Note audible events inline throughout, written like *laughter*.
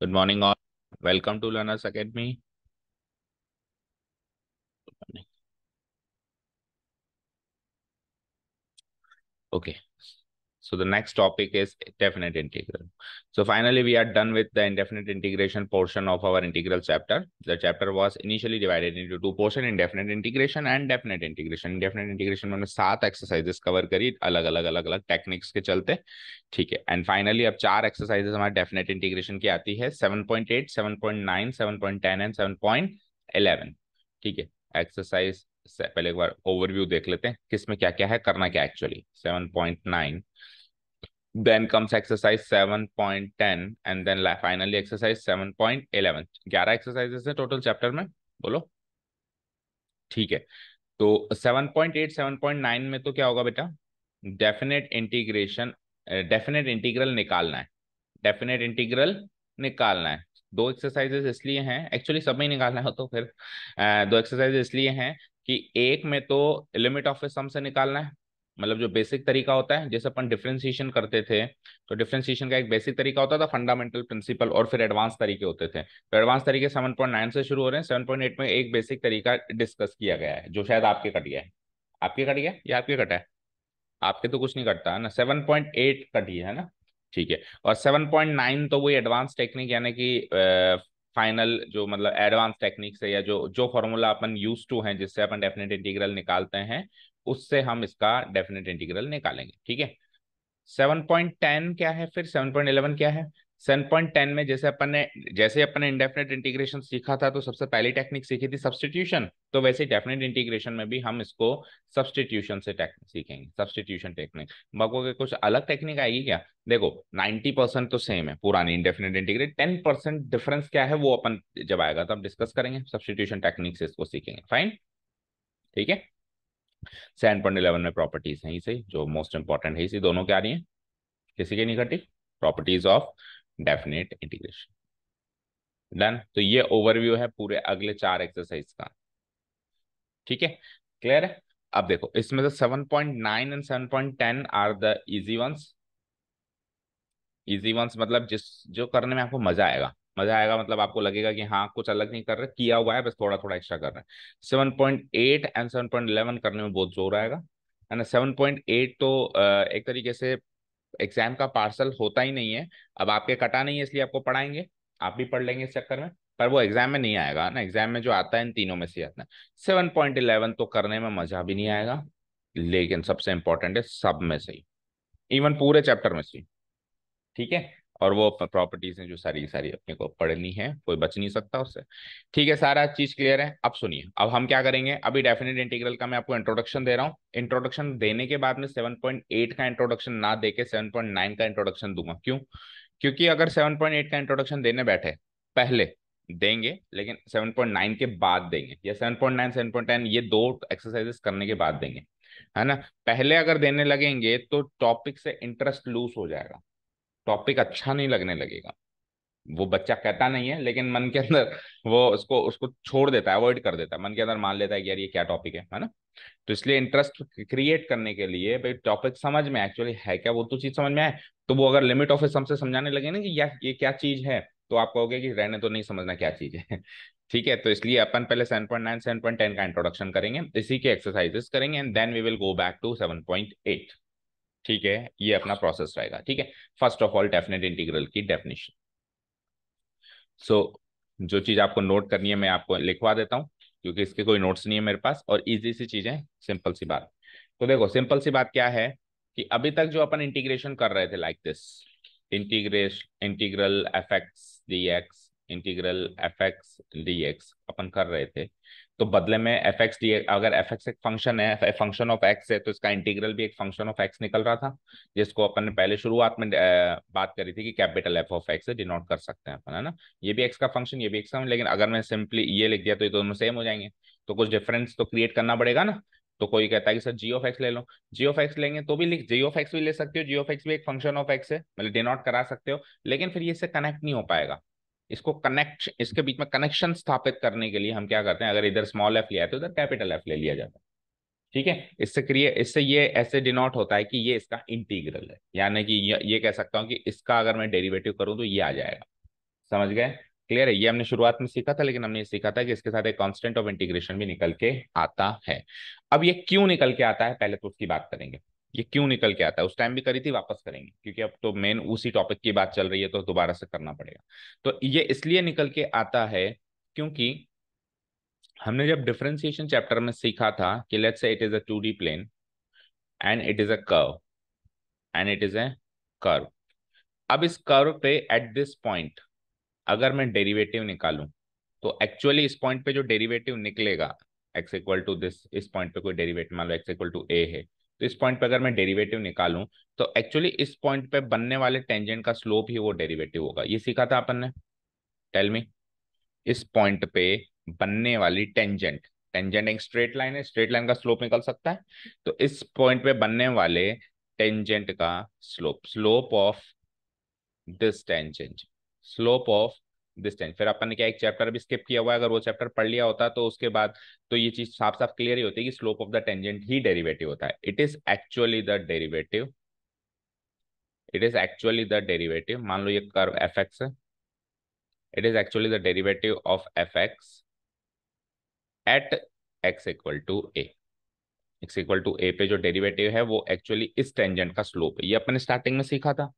Good morning, all. Welcome to Learners Academy. Okay. So the next topic is definite integral. So finally, we are done with the indefinite integration portion of our integral chapter. The chapter was initially divided into two portion, indefinite integration and definite integration. Indefinite integration में सात exercises cover करी alag alag alag alag techniques ke chalte ठीक है and finally अब चार exercises हमारे definite integration की आती है 7.8, 7.9, 7.10 एंड 7.11 ठीक है एक्सरसाइज पहले एक बार ओवरव्यू देख लेते हैं किसमें क्या क्या है करना क्या actually seven point nine then comes exercise 7.10 and then finally exercise 7.11 ग्यारह exercises है total chapter mein bolo theek hai to 7.8 7.9 mein to kya hoga beta definite integration uh, definite integral nikalna hai definite integral nikalna hai दो exercises इसलिए हैं actually सब में निकालना हो तो फिर आ, दो एक्सरसाइजेस इसलिए हैं कि एक में तो लिमिट ऑफ सम से निकालना है मतलब जो बेसिक तरीका होता है जैसे अपन डिफ्रेंसिएशन करते थे तो डिफ्रेंसिएशन का एक बेसिक तरीका होता था फंडामेंटल प्रिंसिपल और फिर एडवांस तरीके होते थे तो एडवांस तरीके 7.9 से शुरू हो रहे हैं 7.8 में एक बेसिक तरीका डिस्कस किया गया है जो शायद आपके कट गया है आपके कट गया या आपके कटा है आपके तो कुछ नहीं कटता है ना सेवन पॉइंट एट कटी है ना ठीक है और सेवन पॉइंट नाइन तो वही एडवांस टेक्निक यानी कि फाइनल जो मतलब एडवांस टेक्निक से या जो जो फॉर्मूला अपन यूज टू हैं जिससे अपन डेफिनेट इंटीग्रल निकालते हैं उससे हम इसका डेफिनेट इंटीग्रल निकालेंगे ठीक है सेवन पॉइंट टेन क्या है फिर सेवन पॉइंट इलेवन क्या है सेवन पॉइंट टेन में जैसे अपन ने जैसे अपन ने इंडेफिनेट इंटीग्रेशन सीखा था तो सबसे पहली टेक्निक सीखी थी सब्सटीट्यूशन तो वैसे डेफिनेट इंटीग्रेशन में भी हम इसको सब्सटीट्यूशन से टेक्निक सीखेंगे सब्सटीट्यूशन टेक्निक बाको के कुछ अलग टेक्निक आएगी क्या देखो नाइन्टी परसेंट तो सेम है पुरानी indefinite integrate ten percent difference क्या है वो अपन जब आएगा तो हम डिस्कस करेंगे सब्सटीट्यूशन टेक्निक से इसको सीखेंगे फाइन ठीक है सेवन पॉइंट इलेवन में प्रॉपर्टीज हैं इसे जो मोस्ट इंपॉर्टेंट है इसी दोनों क्या रही है किसी के नहीं घटी properties of definite integration done तो ये ओवरव्यू है पूरे अगले चार एक्सरसाइज का ठीक है क्लियर है अब देखो इसमें से seven point nine and seven point ten are the easy ones easy ones मतलब जिस जो करने में आपको मजा आएगा मजा आएगा मतलब आपको लगेगा कि हाँ कुछ अलग नहीं कर रहे किया हुआ है बस थोड़ा थोड़ा एक्स्ट्रा कर रहे हैं seven point eight and seven point eleven करने में बहुत जोर आएगा है ना सेवन पॉइंट एट तो एक तरीके से एग्जाम का पार्सल होता ही नहीं है अब आपके कटा नहीं है इसलिए आपको पढ़ाएंगे आप भी पढ़ लेंगे इस चक्कर में पर वो एग्जाम में नहीं आएगा ना एग्जाम में जो आता है इन तीनों में से आता है सेवन पॉइंट इलेवन तो करने में मजा भी नहीं आएगा लेकिन सबसे इंपॉर्टेंट है सब में से ही इवन पूरे चैप्टर में से ठीक है और वो प्रॉपर्टीज हैं जो सारी सारी अपने को पढ़नी है कोई बच नहीं सकता उससे ठीक है सारा चीज क्लियर है अब सुनिए अब हम क्या करेंगे अभी डेफिनेट इंटीग्रल का मैं आपको इंट्रोडक्शन दे रहा हूँ इंट्रोडक्शन देने के बाद में सेवन पॉइंट एट का इंट्रोडक्शन ना दे के नाइन का इंट्रोडक्शन दूंगा क्यों क्योंकि अगर सेवन पॉइंट एट का इंट्रोडक्शन देने बैठे पहले देंगे लेकिन सेवन पॉइंट नाइन के बाद देंगे या पॉइंट टेन ये दो एक्सरसाइजेस करने के बाद देंगे है ना पहले अगर देने लगेंगे तो टॉपिक से इंटरेस्ट लूज हो जाएगा टॉपिक अच्छा नहीं लगने लगेगा वो बच्चा कहता नहीं है लेकिन मन के अंदर वो उसको उसको छोड़ देता है अवॉइड कर देता है मन के अंदर मान लेता है कि यार ये क्या टॉपिक है है ना तो इसलिए इंटरेस्ट क्रिएट करने के लिए भाई टॉपिक समझ में एक्चुअली है क्या वो तो चीज समझ में आए तो वो अगर लिमिट ऑफ से समझाने लगे ना कि यार ये क्या चीज है तो आप कहोगे कि रहने तो नहीं समझना क्या चीज है *laughs* ठीक है तो इसलिए अपन पहले seven point nine seven point ten का इंट्रोडक्शन करेंगे इसी के एक्सरसाइजेस करेंगे and then we will go back to seven point eight ठीक है ये अपना प्रोसेस रहेगा ठीक है first of all definite integral की डेफिनेशन सो so, जो चीज आपको नोट करनी है मैं आपको लिखवा देता हूं क्योंकि इसके कोई नोट्स नहीं है मेरे पास और इजी सी चीजें सिंपल सी बात तो देखो सिंपल सी बात क्या है कि अभी तक जो अपन इंटीग्रेशन कर रहे थे like this integration integral f x d x integral f x d x अपन कर रहे थे तो बदले में एफ एक्स डी अगर एफ एक्स एक फंक्शन है फंक्शन ऑफ एक्स है तो इसका इंटीग्रल भी एक फंक्शन ऑफ एक्स निकल रहा था जिसको अपन ने पहले शुरुआत में बात करी थी कि capital F of x denote कर सकते हैं अपन है ना ये भी एक्स का फंक्शन ये भी एक्स का लेकिन अगर मैं सिंपली ये लिख दिया तो ये दोनों सेम हो जाएंगे तो कुछ डिफरेंस तो क्रिएट करना पड़ेगा ना तो कोई कहता है कि सर जी ऑफ एक्स ले लो जी ऑफ एक्स लेंगे तो भी लिख जी ऑफ एक्स भी ले सकते हो जी ऑफ एक्स भी एक फंक्शन ऑफ एक्स है मतलब डिनोट करा सकते हो लेकिन फिर ये इससे कनेक्ट नहीं हो पाएगा इसको कनेक्ट इसके बीच में कनेक्शन स्थापित करने के लिए हम क्या करते हैं अगर इधर स्मॉल एफ लिया है तो इधर कैपिटल एफ ले लिया जाता है ठीक है इससे क्रिए इससे ये ऐसे डिनोट होता है कि ये इसका इंटीग्रल है यानी कि ये कह सकता हूं कि इसका अगर मैं डेरिवेटिव करूं तो ये आ जाएगा समझ गए क्लियर है ये हमने शुरुआत में सीखा था लेकिन हमने ये सीखा था कि इसके साथ एक कांस्टेंट ऑफ इंटीग्रेशन भी निकल के आता है अब ये क्यों निकल के आता है पहले तो उसकी बात करेंगे ये क्यों निकल के आता है उस टाइम भी करी थी वापस करेंगे क्योंकि अब तो मेन उसी टॉपिक की बात चल रही है तो दोबारा से करना पड़ेगा तो ये इसलिए निकल के आता है क्योंकि हमने जब डिफ्रेंसिएशन चैप्टर में सीखा था कि let's say it is a two D plane and it is a curve and it is a curve अब इस कर्व पे एट दिस पॉइंट अगर मैं डेरिवेटिव निकालूं तो एक्चुअली इस पॉइंट पे जो डेरिवेटिव निकलेगा एक्स इक्वल टू दिस इस पॉइंट पे कोई डेरिवेटिव मान लो एक्स इक्वल टू ए है तो इस पॉइंट पे अगर मैं डेरिवेटिव निकालूं तो एक्चुअली इस पॉइंट पे बनने वाले टेंजेंट का स्लोप ही वो डेरिवेटिव होगा ये सीखा था अपन ने टेल मी इस पॉइंट पे बनने वाली टेंजेंट टेंजेंट एक स्ट्रेट लाइन है स्ट्रेट लाइन का स्लोप निकल सकता है तो इस पॉइंट पे बनने वाले टेंजेंट का slope slope of this tangent slope of distance फिर अपन ने क्या एक चैप्टर भी स्किप किया हुआ है अगर वो चैप्टर पढ़ लिया होता तो उसके बाद तो ये चीज साफ साफ क्लियर ही होती है कि स्लोप ऑफ द टेंजेंट ही डेरिवेटिव होता है it is actually the derivative it is actually the derivative मान लो ये कर्व एफ एक्स है it is actually the derivative of f x at x equal to a x equal to a पे जो derivative है वो actually इस tangent का स्लोप है ये अपने स्टार्टिंग में सीखा था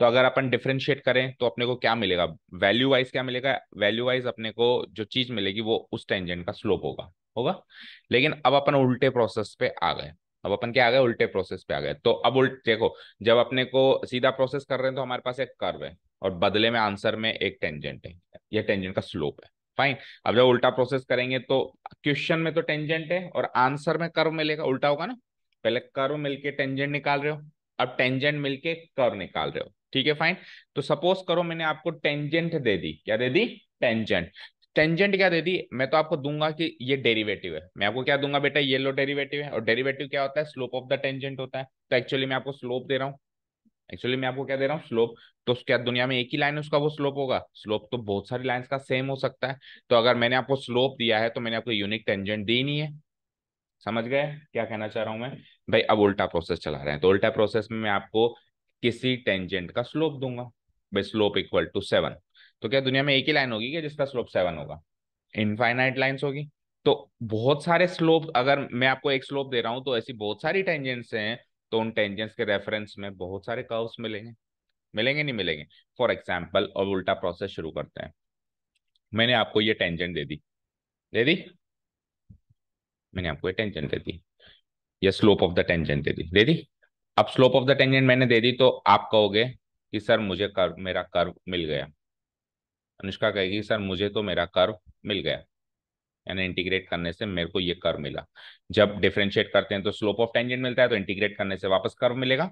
तो अगर अपन डिफ्रेंशिएट करें तो अपने को क्या मिलेगा वैल्यू वाइज क्या मिलेगा वैल्यू वाइज अपने को जो चीज मिलेगी वो उस टेंजेंट का स्लोप होगा होगा लेकिन अब अपन उल्टे प्रोसेस पे आ गए अब अपन क्या आ गए उल्टे प्रोसेस पे आ गए तो अब उल्ट देखो जब अपने को सीधा प्रोसेस कर रहे हैं तो हमारे पास एक कर्व है और बदले में आंसर में एक टेंजेंट है यह टेंजेंट का स्लोप है फाइन अब जब उल्टा प्रोसेस करेंगे तो क्वेश्चन में तो टेंजेंट है और आंसर में कर्व मिलेगा उल्टा होगा ना पहले कर्व मिलके टेंजेंट निकाल रहे हो अब टेंजेंट मिलके कर्व निकाल रहे हो ठीक है फाइन तो सपोज करो मैंने आपको टेंजेंट दे दी क्या दे दी टेंजेंट टेंजेंट क्या दे दी मैं तो आपको दूंगा कि ये डेरिवेटिव है मैं आपको क्या दूंगा बेटा येलो डेरिवेटिव है और डेरिवेटिव क्या होता है स्लोप ऑफ द टेंजेंट होता है तो एक्चुअली मैं आपको स्लोप दे रहा हूँ एक्चुअली मैं आपको क्या दे रहा हूँ स्लोप तो क्या दुनिया में एक ही लाइन उसका वो स्लोप होगा स्लोप तो बहुत सारी लाइन का सेम हो सकता है तो अगर मैंने आपको स्लोप दिया है तो मैंने आपको यूनिक टेंजेंट दी नहीं है समझ गए क्या कहना चाह रहा हूं मैं भाई अब उल्टा प्रोसेस चला रहे हैं तो उल्टा प्रोसेस में मैं आपको किसी टेंजेंट का स्लोप दूंगा by slope equal to seven तो क्या दुनिया में एक ही लाइन होगी क्या जिसका स्लोप सेवन होगा इनफाइनाइट लाइन्स होगी तो बहुत सारे स्लोप अगर मैं आपको एक स्लोप दे रहा हूं तो ऐसी बहुत सारी टेंजेंट्स हैं तो उन टेंजेंट्स के रेफरेंस में बहुत सारे कर्व्स मिलेंगे मिलेंगे नहीं मिलेंगे फॉर एग्जाम्पल और उल्टा प्रोसेस शुरू करते हैं मैंने आपको ये टेंजेंट दे दी दे दी मैंने आपको ये टेंजेंट दे दी ये स्लोप ऑफ द टेंजेंट दे दी दे दी अब स्लोप ऑफ द टेंजेंट मैंने दे दी तो आप कहोगे कि सर मुझे कर्व मेरा कर्व मिल गया अनुष्का कहेगी सर मुझे तो मेरा कर्व मिल गया यानी इंटीग्रेट करने से मेरे को ये कर्व मिला जब डिफ्रेंशिएट करते हैं तो स्लोप ऑफ टेंजेंट मिलता है तो इंटीग्रेट करने से वापस कर्व मिलेगा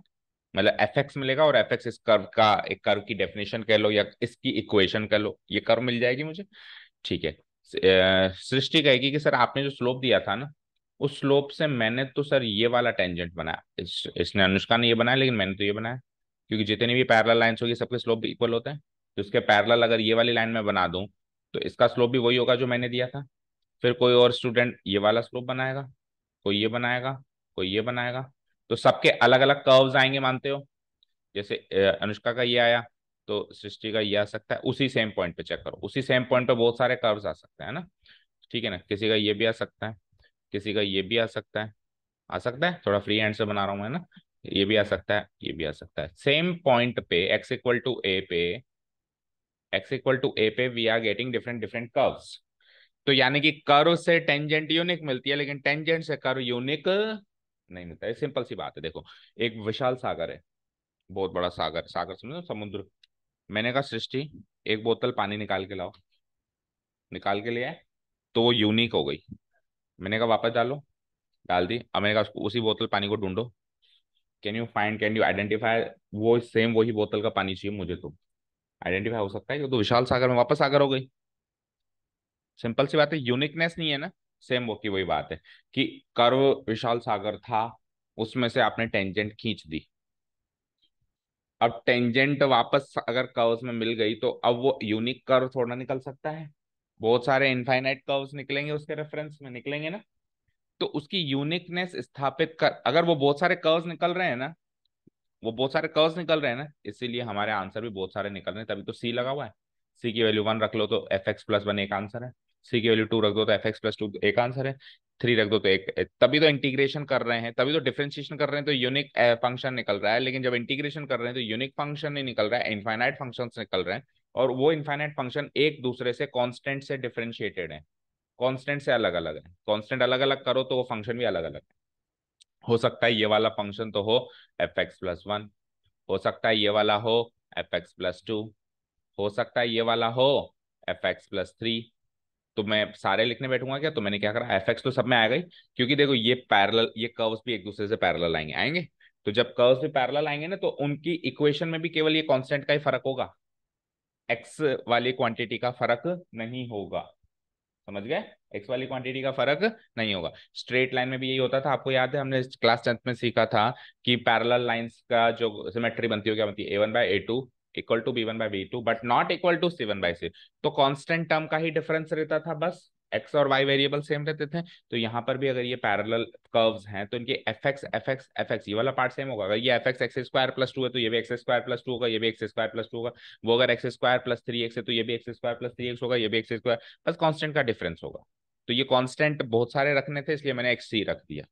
मतलब एफ मिलेगा और एफ इस कर्व का एक कर्व की डेफिनेशन कह लो या इसकी इक्वेशन कह लो ये कर्व मिल जाएगी मुझे ठीक है सृष्टि कहेगी कि सर आपने जो स्लोप दिया था ना उस स्लोप से मैंने तो सर ये वाला टेंजेंट बनाया इस, इसने अनुष्का ने ये बनाया लेकिन मैंने तो ये बनाया क्योंकि जितनी भी पैरल लाइन्स होगी सबके स्लोप भी इक्वल होते हैं तो इसके पैरल अगर ये वाली लाइन में बना दूँ तो इसका स्लोप भी वही होगा जो मैंने दिया था फिर कोई और स्टूडेंट ये वाला स्लोप बनाएगा कोई ये बनाएगा कोई ये बनाएगा तो सबके अलग अलग कर्व्स आएंगे मानते हो जैसे अनुष्का का ये आया तो सृष्टि का ये आ सकता है उसी सेम पॉइंट पे चेक करो उसी सेम पॉइंट पे बहुत सारे कर्व्स आ सकते हैं ना ठीक है ना किसी का ये भी आ सकता है किसी का ये भी आ सकता है आ सकता है थोड़ा फ्री हैंड से बना रहा हूं मैं ना ये भी आ सकता है ये भी आ सकता है सेम पॉइंट पे एक्स इक्वल टू ए पे एक्स इक्वल टू ए पे we are getting different different curves तो यानी कि कर्व से टेंजेंट यूनिक मिलती है लेकिन टेंजेंट से कर्व यूनिक नहीं मिलता है सिंपल सी बात है देखो एक विशाल सागर है बहुत बड़ा सागर सागर समझो समुद्र मैंने कहा सृष्टि एक बोतल पानी निकाल के लाओ निकाल के लिया तो वो यूनिक हो गई मैंने कहा वापस डालो डाल दी अब मैंने कहा उसी बोतल पानी को ढूंढो can you find can you identify वो सेम वही बोतल का पानी चाहिए मुझे तो आइडेंटिफाई हो सकता है क्योंकि तो विशाल सागर में वापस सागर हो गई सिंपल सी बात है यूनिकनेस नहीं है ना सेम वो की वही बात है कि कर्व विशाल सागर था उसमें से आपने टेंजेंट खींच दी अब टेंजेंट वापस अगर कर्व में मिल गई तो अब वो यूनिक कर्व थोड़ा निकल सकता है बहुत सारे इनफाइनाइट कर्व्स निकलेंगे उसके रेफरेंस में निकलेंगे ना तो उसकी यूनिकनेस स्थापित कर अगर वो बहुत सारे कर्व्स निकल रहे हैं ना वो बहुत सारे कर्व्स निकल रहे हैं ना इसीलिए हमारे आंसर भी बहुत सारे निकल रहे हैं तभी तो सी लगा हुआ है सी की वैल्यू वन रख लो तो एफ एक्स प्लस वन एक आंसर है सी की वैल्यू टू रख दो तो एफ एक्स प्लस टू एक आंसर है थ्री रख दो तो एक तभी तो इंटीग्रेशन कर रहे हैं तभी तो डिफ्रेंशिएशन कर रहे हैं तो यूनिक फंक्शन eh, निकल रहा है लेकिन जब इंटीग्रेशन कर रहे हैं तो यूनिक फंक्शन नहीं निकल रहा है इनफाइनाइट फंक्शन निकल रहे हैं और वो इन्फाइनाइट फंक्शन एक दूसरे से कॉन्स्टेंट से डिफ्रेंशिएटेड है कॉन्स्टेंट से अलग अलग है कॉन्स्टेंट अलग अलग करो तो वो फंक्शन भी अलग अलग है हो सकता है ये वाला फंक्शन तो हो एफ एक्स प्लस वन हो सकता है ये वाला हो एफ एक्स प्लस टू हो सकता है ये वाला हो एफ एक्स प्लस थ्री तो मैं सारे लिखने बैठूंगा क्या तो मैंने क्या करा एफ एक्स तो सब में आ गई क्योंकि देखो ये पैरल ये कर्व्स भी एक दूसरे से पैरल आएंगे आएंगे तो जब कर्व्स भी पैरल आएंगे ना तो उनकी इक्वेशन में भी केवल ये कॉन्स्टेंट का ही फर्क होगा एक्स वाली क्वांटिटी का फर्क नहीं होगा समझ गए एक्स वाली क्वांटिटी का फर्क नहीं होगा स्ट्रेट लाइन में भी यही होता था आपको याद है हमने क्लास टेंथ में सीखा था कि पैरेलल लाइंस का जो सिमेट्री बनती हो क्या बनती है a one by a two equal to b one by b two but not equal to c one by c two constant term का ही डिफरेंस रहता था बस एक्स और वाई वेरिएबल सेम रहते थे तो यहाँ पर भी अगर ये पैरल कर्व हैं तो इनके f x f x f x ये वाला पार्ट सेम होगा अगर ये f x x square plus two है तो ये भी एक्स स्क्वायर प्लस टू होगा ये भी एक्स स्क्वायर प्लस टू होगा वो अगर x square plus three x है तो ये भी x square plus three x होगा ये भी एक्स स्क्वायर बस कॉन्स्टेंट का डिफरेंस होगा तो ये कॉन्स्टेंट बहुत सारे रखने थे इसलिए मैंने एक्स ही रख दिया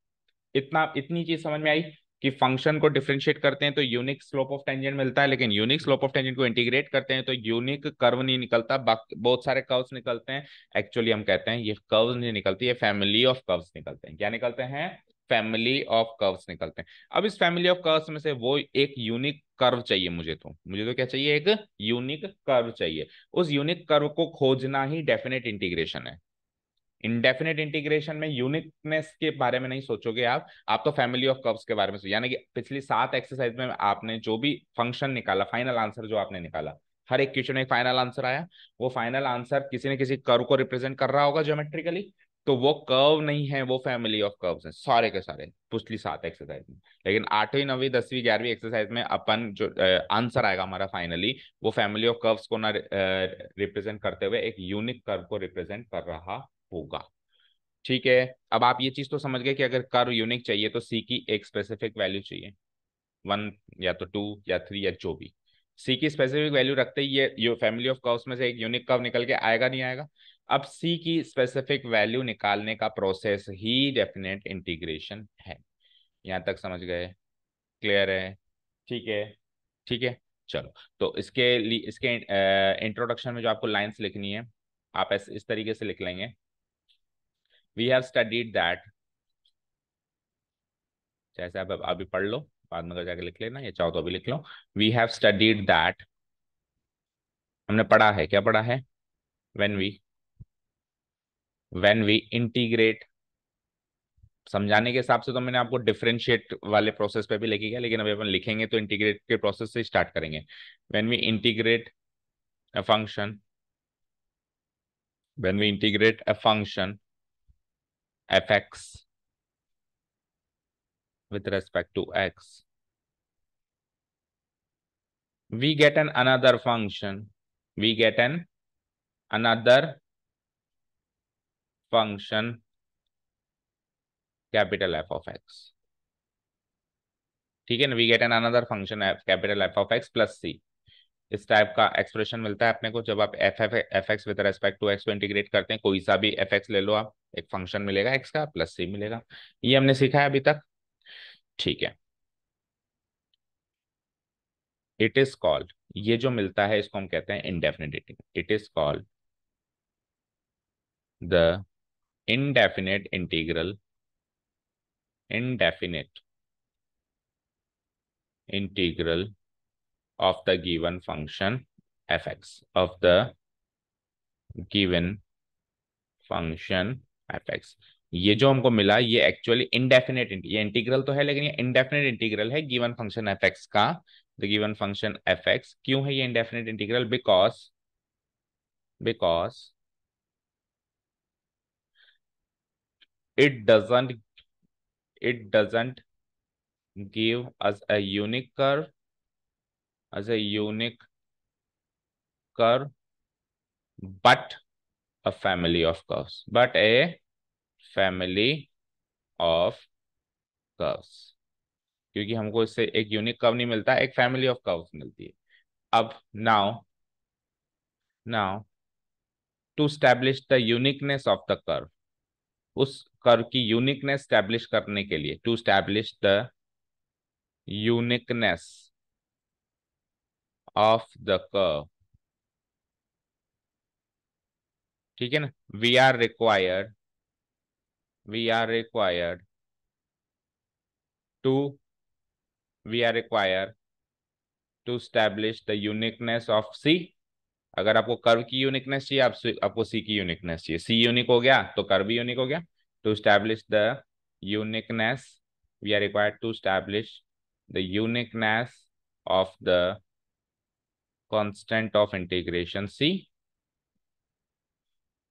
इतना इतनी चीज समझ में आई कि फंक्शन को डिफ्रेंशिएट करते हैं तो यूनिक स्लोप ऑफ टेंजेंट मिलता है लेकिन यूनिक स्लोप ऑफ टेंजेंट को इंटीग्रेट करते हैं तो यूनिक कर्व नहीं निकलता बहुत सारे कर्व्स निकलते हैं एक्चुअली हम कहते हैं ये कर्व्स नहीं निकलती ये फैमिली ऑफ कर्व्स निकलते हैं क्या निकलते हैं फैमिली ऑफ कर्व्स निकलते हैं अब इस फैमिली ऑफ कर्व्स में से वो एक यूनिक कर्व चाहिए मुझे तो मुझे तो क्या चाहिए एक यूनिक कर्व चाहिए उस यूनिक कर्व को खोजना ही डेफिनेट इंटीग्रेशन है इनडेफिनेट इंटीग्रेशन में यूनिकनेस के बारे में नहीं सोचोगे आप आप तो फैमिली ऑफ कर्व्स के बारे में यानी कि पिछली सात एक्सरसाइज में आपने जो भी फंक्शन निकाला फाइनल आंसर जो आपने निकाला हर एक क्वेश्चन में फाइनल आंसर आया वो फाइनल आंसर किसी न किसी कर्व को रिप्रेजेंट कर रहा होगा ज्योमेट्रिकली तो वो कर्व नहीं है वो फैमिली ऑफ कर्व्स है सारे के सारे पिछली सात एक्सरसाइज में लेकिन आठवीं नौवीं दसवीं ग्यारहवीं एक्सरसाइज में अपन जो आंसर आएगा हमारा फाइनली वो फैमिली ऑफ कर्व्स को ना रिप्रेजेंट करते हुए एक यूनिक कर्व को रिप्रेजेंट कर रहा होगा ठीक है अब आप ये चीज तो समझ गए कि अगर कर यूनिक चाहिए तो सी की एक स्पेसिफिक वैल्यू चाहिए वन या तो टू या थ्री या जो भी सी की स्पेसिफिक वैल्यू रखते ही ये फैमिली ऑफ कर्व्स में से एक यूनिक कर्व निकल के आएगा नहीं आएगा अब सी की स्पेसिफिक वैल्यू निकालने का प्रोसेस ही डेफिनेट इंटीग्रेशन है यहाँ तक समझ गए क्लियर है ठीक है ठीक है चलो तो इसके लिए इसके इंट्रोडक्शन में जो आपको लाइन्स लिखनी है आप ऐसे इस तरीके से लिख लेंगे वी हैव स्टडीड दैट जैसे आप अभी पढ़ लो बाद में जाके लिख लेना या चाहो तो अभी लिख लो वी हैव स्टडीड दैट हमने पढ़ा है क्या पढ़ा है when we when we integrate समझाने के हिसाब से तो मैंने आपको डिफ्रेंशिएट वाले प्रोसेस पे भी लेके गया लेकिन अभी अपन लिखेंगे तो इंटीग्रेट के प्रोसेस से स्टार्ट करेंगे when we integrate a function when we integrate a function fx with respect to x. We get an another function. We get an another function capital F of x. Again, we get an another function F capital F of x plus C. इस type का expression मिलता है अपने को जब आप f f f x with respect to x को integrate करते हैं कोई सा भी एफ एक्स ले लो आप एक फंक्शन मिलेगा एक्स का प्लस सी मिलेगा ये हमने सीखा है अभी तक ठीक है इट इज कॉल्ड ये जो मिलता है इसको हम कहते हैं indefinite it is called the indefinite integral indefinite integral of the given function fx of the given function f ये जो हमको मिला ये एक्चुअली इनडेफिनेट ये इंटीग्रल तो है लेकिन ये इनडेफिनेट इंटीग्रल है गिवन फंक्शन एफ एक्स का the given function f x क्यों है ये indefinite integral because because it doesn't it doesn't give us a unique curve as a unique curve but a family of curves but a family of curves क्योंकि हमको इससे एक unique curve नहीं मिलता एक फैमिली ऑफ कर्व्स मिलती है अब now now to establish the uniqueness of the curve उस कर्व की यूनिकनेस स्टैब्लिश करने के लिए to establish the uniqueness of the curve ठीक है ना we are required we are required to we are require to establish the uniqueness of C अगर आपको कर्व की यूनिकनेस चाहिए आप आपको सी की यूनिकनेस चाहिए सी यूनिक हो गया तो कर्व भी यूनिक हो गया to establish the uniqueness we are required to establish the uniqueness of the constant of integration C,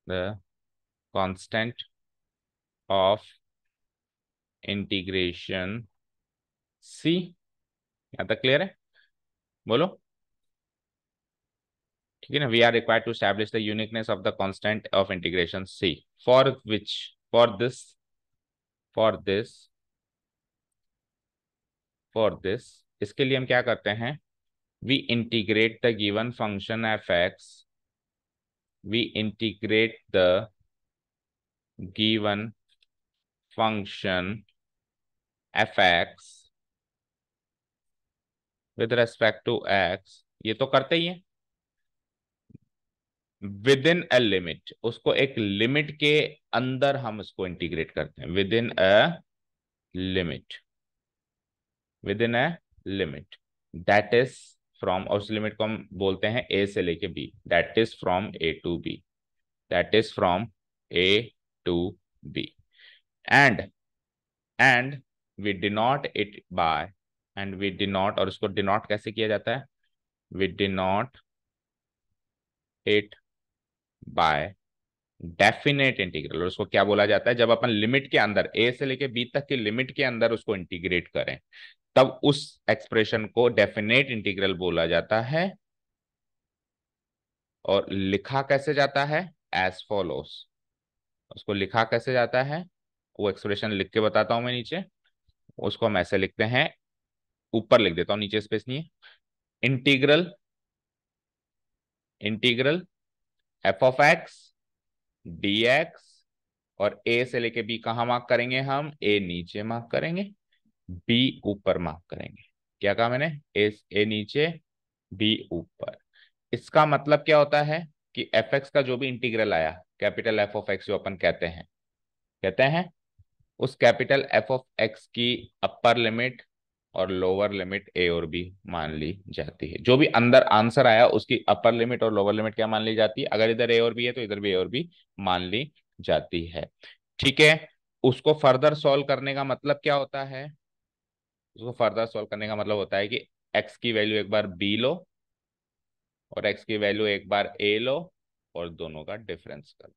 the constant of integration C. यहाँ तक क्लियर है बोलो ठीक है ना we are required to establish the uniqueness of the constant of integration C for which for this for this for this इसके लिए हम क्या करते हैं we integrate the given function fx we integrate the given function fx with respect to x ये तो करते ही है विद इन अ लिमिट उसको एक लिमिट के अंदर हम उसको इंटीग्रेट करते हैं within a limit within a limit that is from और उस लिमिट को हम बोलते हैं ए से लेके b that is from a to b that is from a to b and and we denote it by and we denote और उसको डिनोट कैसे किया जाता है we denote it by definite integral और उसको क्या बोला जाता है जब अपन लिमिट के अंदर ए से लेके बी तक की लिमिट के अंदर उसको इंटीग्रेट करें तब उस एक्सप्रेशन को डेफिनेट इंटीग्रल बोला जाता है और लिखा कैसे जाता है एज फॉलोस उसको लिखा कैसे जाता है वो एक्सप्रेशन लिख के बताता हूं मैं नीचे उसको हम ऐसे लिखते हैं ऊपर लिख देता हूं नीचे स्पेस नहीं है integral integral f of x d x और ए से लेके बी कहा मार्क करेंगे हम ए नीचे मार्क करेंगे बी ऊपर माफ करेंगे क्या कहा मैंने एस ए नीचे बी ऊपर इसका मतलब क्या होता है कि एफ एक्स का जो भी इंटीग्रल आया कैपिटल एफ ऑफ एक्स जो अपन कहते हैं कहते हैं उस कैपिटल एफ ऑफ एक्स की अपर लिमिट और लोअर लिमिट ए और बी मान ली जाती है जो भी अंदर आंसर आया उसकी अपर लिमिट और लोअर लिमिट क्या मान ली जाती है अगर इधर ए और बी है तो इधर भी ए और बी मान ली जाती है ठीक है उसको फर्दर सॉल्व करने का मतलब क्या होता है उसको फर्दर सॉल्व करने का मतलब होता है कि एक्स की वैल्यू एक बार बी लो और एक्स की वैल्यू एक बार ए लो और दोनों का डिफरेंस कर लो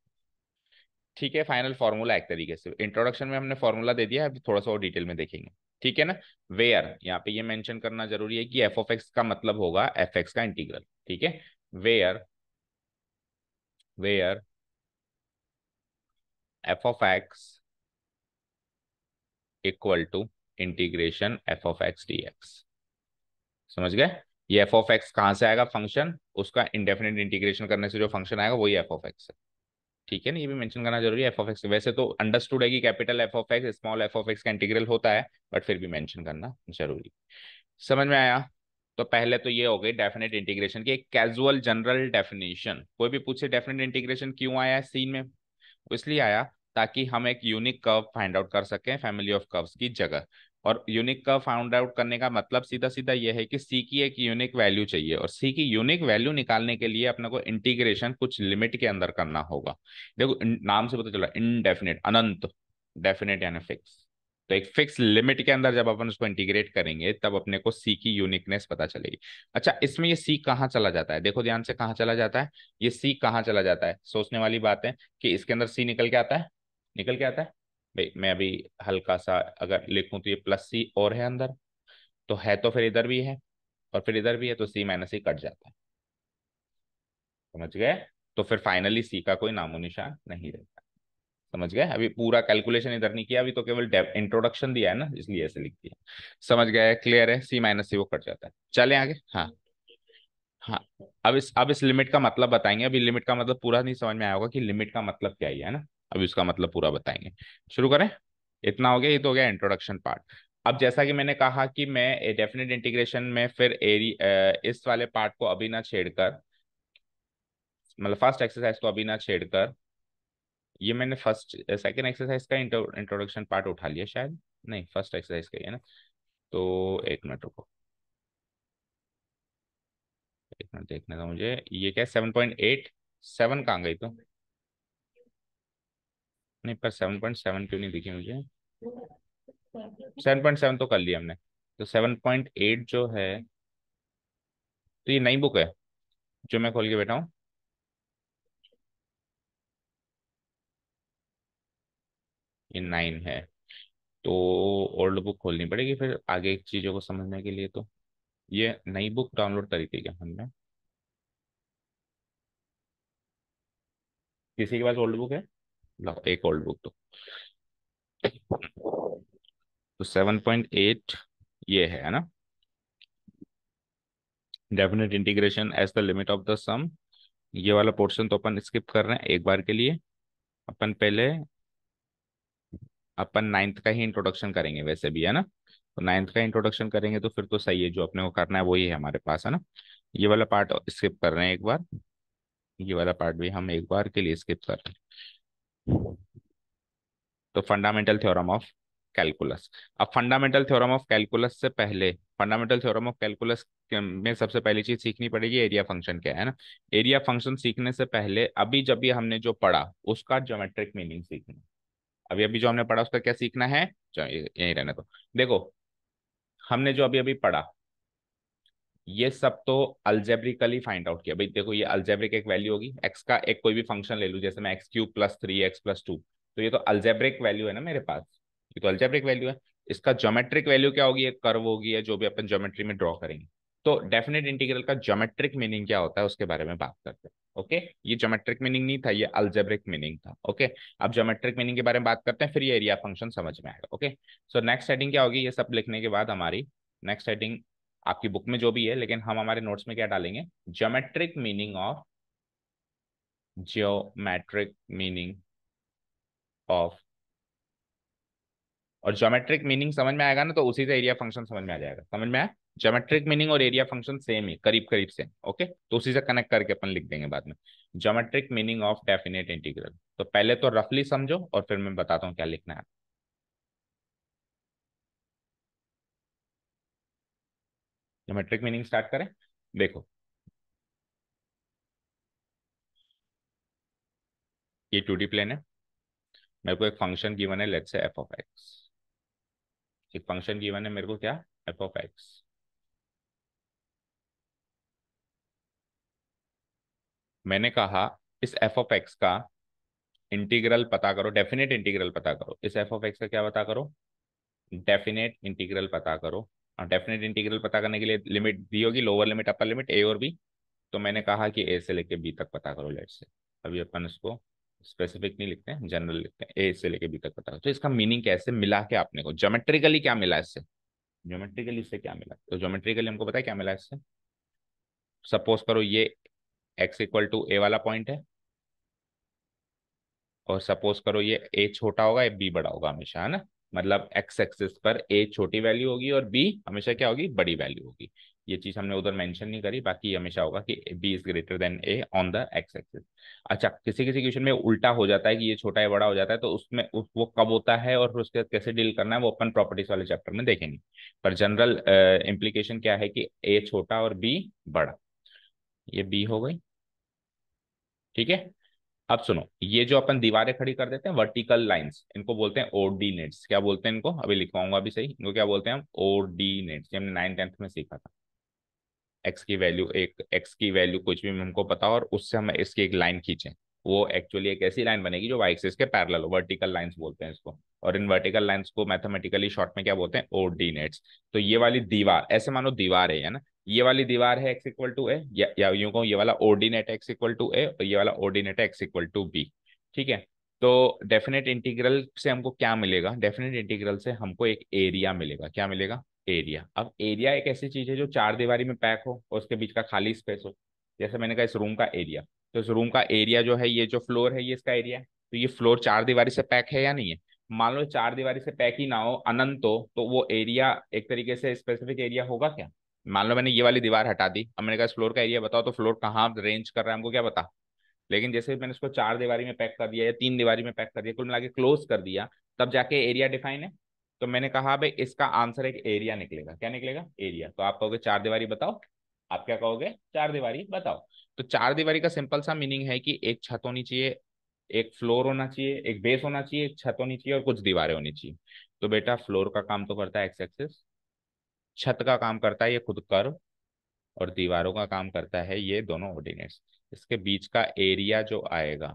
ठीक है फाइनल फॉर्मूला एक तरीके से इंट्रोडक्शन में हमने फॉर्मूला दे दिया अभी थोड़ा सा और डिटेल में देखेंगे ठीक है ना वेयर यहाँ पे ये मेंशन करना जरूरी है कि एफ ऑफ एक्स का मतलब होगा एफ एक्स का इंटीग्रल ठीक है where where f of x equal to integration f of x d x समझ गए ये एफ ऑफ एक्स कहाँ से आएगा फंक्शन उसका इंडेफिनेट इंटीग्रेशन करने से जो फंक्शन आएगा वही एफ ऑफ एक्स है ठीक है ना ये भी मेंशन करना जरूरी है एफ ऑफ एक्स वैसे तो अंडरस्टूड है कि capital F of x small f of x का इंटीग्रल होता है बट फिर भी मेंशन करना जरूरी समझ में आया तो पहले तो ये हो गई डेफिनेट इंटीग्रेशन की एक कैजुअल जनरल डेफिनेशन कोई भी पूछे डेफिनेट इंटीग्रेशन क्यों आया है सीन में इसलिए आया ताकि हम एक यूनिक कर्व फाइंड आउट कर सकें फैमिली ऑफ कर्व्स की जगह और यूनिक कर्व फाउंड आउट करने का मतलब सीधा सीधा यह है कि सी की एक यूनिक वैल्यू चाहिए और सी की यूनिक वैल्यू निकालने के लिए अपने को इंटीग्रेशन कुछ लिमिट के अंदर करना होगा देखो नाम से पता चला इनडेफिनेट अनंत डेफिनेट यानी फिक्स तो एक फिक्स लिमिट के अंदर जब अपन उसको इंटीग्रेट करेंगे तब अपने को सी की यूनिकनेस पता चलेगी अच्छा इसमें ये सी कहाँ चला जाता है देखो ध्यान से कहाँ चला जाता है ये सी कहाँ चला जाता है सोचने वाली बात है कि इसके अंदर सी निकल के आता है निकल के आता है भाई मैं अभी हल्का सा अगर लिखूं तो ये प्लस सी और है अंदर तो है तो फिर इधर भी है और फिर इधर भी है तो सी माइनस सी कट जाता है समझ गए तो फिर फाइनली सी का कोई नामो निशान नहीं रहता समझ गए अभी पूरा कैलकुलेशन इधर नहीं किया अभी तो केवल इंट्रोडक्शन दिया है ना इसलिए ऐसे लिख दिया समझ गए क्लियर है सी माइनस सी वो कट जाता है चले आगे हाँ हाँ अब इस अब इस लिमिट का मतलब बताएंगे अभी लिमिट का मतलब पूरा नहीं समझ में आया होगा कि लिमिट का मतलब क्या ही है ना अभी उसका मतलब पूरा बताएंगे शुरू करें इतना हो गया ये तो हो गया इंट्रोडक्शन पार्ट अब जैसा कि मैंने कहा कि मैं डेफिनेट इंटीग्रेशन में फिर एरी इस वाले पार्ट को अभी ना छेड़कर मतलब फर्स्ट एक्सरसाइज को अभी ना छेड़कर ये मैंने फर्स्ट सेकंड एक्सरसाइज का इंट्रोडक्शन पार्ट उठा लिया शायद नहीं फर्स्ट एक्सरसाइज का ही है ना तो एक मिनट रुको एक मिनट देखने का मुझे ये क्या सेवन पॉइंट एट सेवन कहाँ गई तो नहीं पर सेवन पॉइंट सेवन क्यों नहीं दिखी मुझे सेवन पॉइंट सेवन तो कर लिया हमने तो सेवन पॉइंट एट जो है तो ये नई बुक है जो मैं खोल के बैठा हूँ ये नाइन है तो ओल्ड बुक खोलनी पड़ेगी फिर आगे चीज़ों को समझने के लिए तो ये नई बुक डाउनलोड करी थी क्या हमने किसी के पास ओल्ड बुक है लाओ एक ओल्ड बुक दो तो सेवन पॉइंट एट ये है ना definite integration as the limit of the sum ये वाला पोर्शन तो अपन स्किप कर रहे हैं एक बार के लिए अपन पहले अपन नाइन्थ का ही इंट्रोडक्शन करेंगे वैसे भी है ना तो नाइन्थ का इंट्रोडक्शन करेंगे तो फिर तो सही है जो अपने को करना है वही है हमारे पास है ना ये वाला पार्ट स्किप कर रहे हैं एक बार ये वाला पार्ट भी हम एक बार के लिए स्किप कर रहे हैं तो फंडामेंटल थ्योरम ऑफ कैलकुलस अब फंडामेंटल थ्योरम ऑफ कैलकुलस से पहले फंडामेंटल थ्योरम ऑफ कैलकुलस में सबसे पहली चीज सीखनी पड़ेगी एरिया फंक्शन क्या है ना एरिया फंक्शन सीखने से पहले अभी जब भी हमने जो पढ़ा उसका ज्योमेट्रिक मीनिंग सीखना अभी अभी जो हमने पढ़ा उसका क्या सीखना है यही रहने दो देखो हमने जो अभी अभी पढ़ा ये सब तो अल्जेब्रिकली फाइंड आउट किया भाई देखो ये अल्जेब्रिक एक वैल्यू होगी एक्स का एक कोई भी फंक्शन ले लू जैसे मैं x cube plus three x plus two तो ये तो अल्जेब्रिक वैल्यू है ना मेरे पास ये तो अल्जेब्रिक वैल्यू है इसका ज्योमेट्रिक वैल्यू क्या होगी कर्व होगी या जो भी अपन ज्योमेट्री में ड्रॉ करेंगे तो डेफिनेट इंटीग्रल का ज्योमेट्रिक मीनिंग क्या होता है उसके बारे में बात करते हैं ओके ये ज्योमेट्रिक मीनिंग नहीं था ये अल्जेब्रिक मीनिंग था ओके अब ज्योमेट्रिक मीनिंग के बारे में बात करते हैं फिर ये एरिया फंक्शन समझ में आएगा ओके सो नेक्स्ट हेडिंग क्या होगी ये सब लिखने के बाद हमारी नेक्स्ट हेडिंग आपकी बुक में जो भी है लेकिन हम हमारे नोट्स में क्या डालेंगे geometric meaning of geometric meaning of और ज्योमेट्रिक मीनिंग समझ में आएगा ना तो उसी से एरिया फंक्शन समझ में आ जाएगा समझ में आया ज्योमेट्रिक मीनिंग और एरिया फंक्शन सेम ही करीब करीब सेम ओके तो उसी से कनेक्ट करके अपन लिख देंगे बाद में geometric meaning of definite integral तो पहले तो रफली समझो और फिर मैं बताता हूँ क्या लिखना है ज्योमेट्रिक मीनिंग स्टार्ट करें देखो ये टू डी प्लेन है मेरे को एक फंक्शन गिवन है let's say f of x एक फंक्शन गिवन है मेरे को क्या एफ ऑफ एक्स मैंने कहा इस एफ ऑफ एक्स का इंटीग्रल पता करो डेफिनेट इंटीग्रल पता करो इस एफ ऑफ एक्स का क्या पता करो डेफिनेट इंटीग्रल पता करो डेफिनेट हाँ, इंटीग्रल पता करने के लिए लिमिट दी होगी lower limit upper limit a और बी तो मैंने कहा कि ए से लेके बी तक पता करो लेट से अभी अपन उसको स्पेसिफिक नहीं लिखते हैं जनरल लिखते हैं ए से लेके बी तक पता करो तो इसका मीनिंग कैसे मिला के आपने को ज्योमेट्रिकली क्या मिला इससे ज्योमेट्रिकली इससे क्या मिला तो ज्योमेट्रिकली हमको पता है क्या मिला इससे सपोज करो ये एक्स इक्वल टू ए वाला पॉइंट है और सपोज करो ये ए छोटा होगा या बी बड़ा होगा हमेशा है ना मतलब एक्स एक्सिस पर ए छोटी वैल्यू होगी और बी हमेशा क्या होगी बड़ी वैल्यू होगी ये चीज हमने उधर मेंशन नहीं करी बाकी हमेशा होगा कि b is greater than a on the x axis अच्छा किसी किसी क्वेश्चन में उल्टा हो जाता है कि ये छोटा या बड़ा हो जाता है तो उसमें उस वो कब होता है और फिर उसके बाद कैसे डील करना है वो अपन प्रॉपर्टीज वाले चैप्टर में देखेंगे पर जनरल इम्प्लीकेशन uh, क्या है कि ए छोटा और बी बड़ा ये बी हो गई ठीक है अब सुनो ये जो अपन दीवारें खड़ी कर देते हैं वर्टिकल लाइंस इनको बोलते हैं ओर्डिनेट्स क्या बोलते हैं इनको अभी लिखवाऊंगा अभी सही इनको क्या बोलते हैं हम ओर्डिनेट्स हमने नाइन टेंथ में सीखा था एक्स की वैल्यू एक एक्स की वैल्यू कुछ भी हमको पता हो और उससे हम इसकी एक लाइन खींचें वो एक्चुअली एक ऐसी लाइन बनेगी जो वाई एक्सिस के पैरल हो वर्टिकल लाइंस बोलते हैं इसको और इन वर्टिकल लाइंस को मैथमेटिकली शॉर्ट में क्या बोलते हैं ओर्डिनेट्स तो ये वाली दीवार ऐसे मानो दीवार है ना ये वाली दीवार है एक्स इक्वल टू ए या, यूं कहूँ ये वाला ordinate x equal to a और ये वाला ordinate x equal to b ठीक है तो डेफिनेट इंटीग्रल से हमको क्या मिलेगा डेफिनेट इंटीग्रल से हमको एक एरिया मिलेगा क्या मिलेगा एरिया अब एरिया एक ऐसी चीज है जो चार दीवारी में पैक हो और उसके बीच का खाली स्पेस हो जैसे मैंने कहा इस रूम का एरिया तो इस रूम का एरिया जो है ये जो फ्लोर है ये इसका एरिया है तो ये फ्लोर चार दीवारी से पैक है या नहीं है मान लो चार दीवारी से पैक ही ना हो अनंत हो तो वो एरिया एक तरीके से स्पेसिफिक एरिया होगा क्या मान लो मैंने ये वाली दीवार हटा दी अब मैंने कहा फ्लोर का एरिया बताओ तो फ्लोर कहाँ रेंज कर रहा है हमको क्या बता लेकिन जैसे मैंने उसको चार दीवारी में पैक कर दिया या तीन दीवारी में पैक कर दिया कुल मिला के क्लोज कर दिया तब जाके एरिया डिफाइन है तो मैंने कहा भाई इसका आंसर एक एरिया निकलेगा क्या निकलेगा एरिया तो आप कहोगे चार दीवारी बताओ आप क्या कहोगे चार दीवारी बताओ तो चार दीवारी का सिंपल सा मीनिंग है कि एक छत होनी चाहिए एक फ्लोर होना चाहिए एक बेस होना चाहिए एक छत होनी चाहिए और कुछ दीवारें होनी चाहिए तो बेटा फ्लोर का काम तो करता है एक्स छत का काम करता है ये खुद कर और दीवारों का काम करता है ये दोनों ऑर्डिनेट्स इसके बीच का एरिया जो आएगा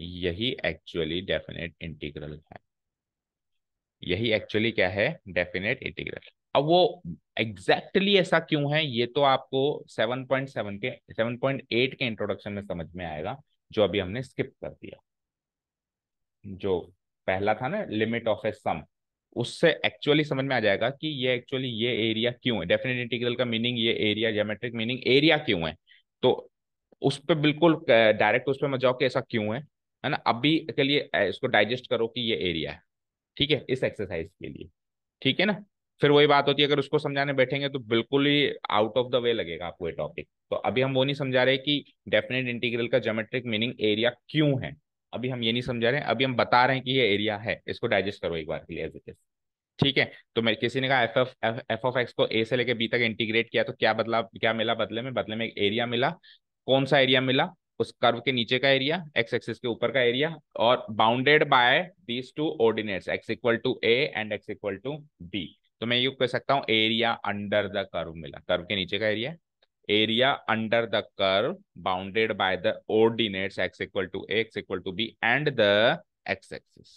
यही एक्चुअली डेफिनेट इंटीग्रल है यही एक्चुअली क्या है डेफिनेट इंटीग्रल अब वो एग्जैक्टली exactly ऐसा क्यों है ये तो आपको 7.7 के 7.8 के इंट्रोडक्शन में समझ में आएगा जो अभी हमने स्किप कर दिया जो पहला था ना लिमिट ऑफ ए सम उससे एक्चुअली समझ में आ जाएगा कि ये एक्चुअली ये एरिया क्यों है डेफिनेट इंटीग्रल का मीनिंग ये एरिया जियोमेट्रिक मीनिंग एरिया क्यों है तो उस पर बिल्कुल डायरेक्ट उस पर मत जाओ कि ऐसा क्यों है है ना अभी के लिए इसको डाइजेस्ट करो कि ये एरिया है ठीक है इस एक्सरसाइज के लिए ठीक है ना फिर वही बात होती है अगर उसको समझाने बैठेंगे तो बिल्कुल ही आउट ऑफ द वे लगेगा आपको ये टॉपिक तो अभी हम वो नहीं समझा रहे कि डेफिनेट इंटीग्रल का जोमेट्रिक मीनिंग एरिया क्यों है अभी हम ये नहीं समझा रहे अभी हम बता रहे हैं कि ये एरिया है इसको डाइजेस्ट करो एक बार के लिए एज इट इज ठीक है तो मैं किसी ने कहा f f f of x को ए से लेकर बी तक इंटीग्रेट किया तो क्या बदला क्या मिला बदले में बदले में एक एरिया मिला कौन सा एरिया मिला उस कर्व के नीचे का एरिया एक्स एक्सिस के ऊपर का एरिया और bounded by these two ordinates x equal to a and x equal to b तो मैं ये कह सकता हूँ एरिया अंडर द कर्व मिला कर्व के नीचे का area area under the curve bounded by the ordinates x equal to x equal to b and the x axis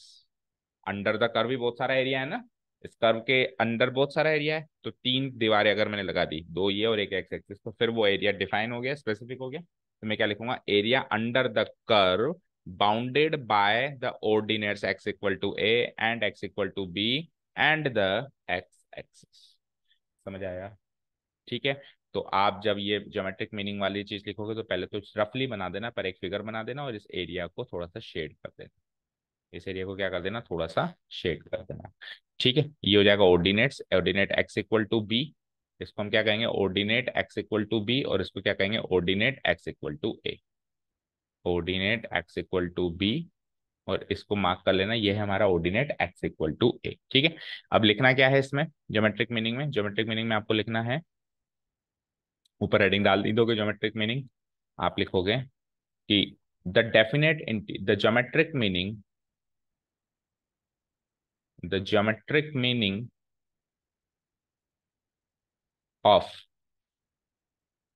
under the curve भी बहुत सारा एरिया है ना इस कर्व के अंडर बहुत सारा एरिया है तो तीन दीवारें अगर मैंने लगा दी दो ये और एक एक्स एक्सिस तो फिर वो एरिया डिफाइन हो गया स्पेसिफिक हो गया तो मैं क्या लिखूंगा area under the curve bounded by the ordinates x equal to a and x equal to b and the x axis समझ आया ठीक है तो आप जब ये ज्योमेट्रिक मीनिंग वाली चीज लिखोगे तो पहले तो रफली बना देना पर एक फिगर बना देना और इस एरिया को थोड़ा सा शेड कर देना इस एरिया को क्या कर देना थोड़ा सा शेड कर देना ठीक है ये हो जाएगा ordinates ordinate x equal to b इसको हम क्या कहेंगे ordinate x equal to b और इसको क्या कहेंगे ordinate x equal to a ordinate x equal to b और इसको मार्क कर लेना ये है हमारा ordinate x equal to a ठीक है अब लिखना क्या है इसमें ज्योमेट्रिक मीनिंग में ज्योमेट्रिक मीनिंग में आपको लिखना है ऊपर हेडिंग डाल दी दोगे ज्योमेट्रिक मीनिंग आप लिखोगे कि the definite the geometric meaning the meaning of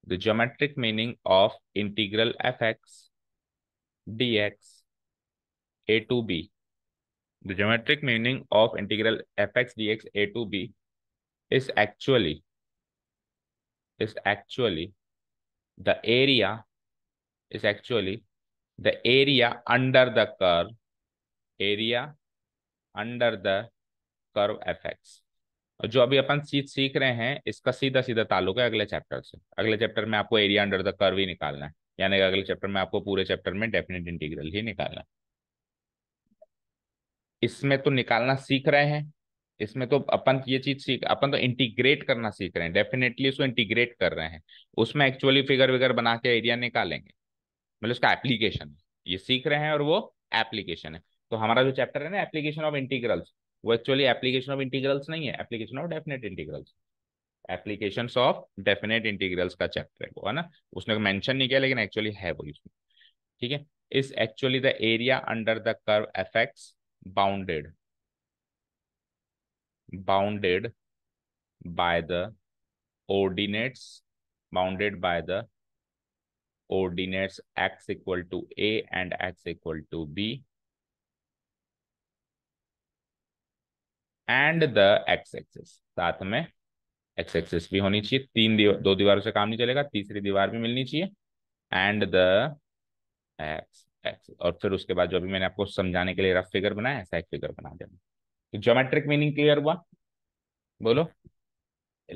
the geometric meaning of integral f x d x a to b. The geometric meaning of integral fx dx a to b is actually is actually the area is actually the area under the curve area under the curve f x और जो अभी अपन चीज सीख रहे हैं इसका सीधा सीधा ताल्लुक है अगले चैप्टर से अगले चैप्टर में आपको एरिया अंडर द कर्व ही निकालना है यानी अगले चैप्टर में आपको पूरे चैप्टर में डेफिनेट इंटीग्रल ही निकालना है इसमें तो निकालना सीख रहे हैं इसमें तो अपन ये चीज सीख अपन तो इंटीग्रेट करना सीख रहे हैं डेफिनेटली उसको इंटीग्रेट कर रहे हैं उसमें एक्चुअली फिगर विगर बना के एरिया निकालेंगे मतलब उसका एप्लीकेशन ये सीख रहे हैं और वो एप्लीकेशन है तो हमारा जो चैप्टर है ना एप्लीकेशन ऑफ इंटीग्रल्स वो एक्चुअली एप्लीकेशन ऑफ इंटीग्रल्स नहीं है application of definite integrals application of definite integrals का चैप्टर है वो है ना उसने मैंशन तो नहीं किया लेकिन एक्चुअली है वो इसमें ठीक है इस actually the area under the curve effects bounded bounded by the ordinates bounded by the ordinates x equal to a and x equal to b and the x axis साथ में एक्स एक्सिस भी होनी चाहिए तीन दिव, दो दीवारों से काम नहीं चलेगा तीसरी दीवार भी मिलनी चाहिए एंड द एक्स एक्स और फिर उसके बाद जो अभी मैंने आपको समझाने के लिए रफ फिगर बनाया ऐसा एक फिगर बना देना तो ज्योमेट्रिक मीनिंग क्लियर हुआ बोलो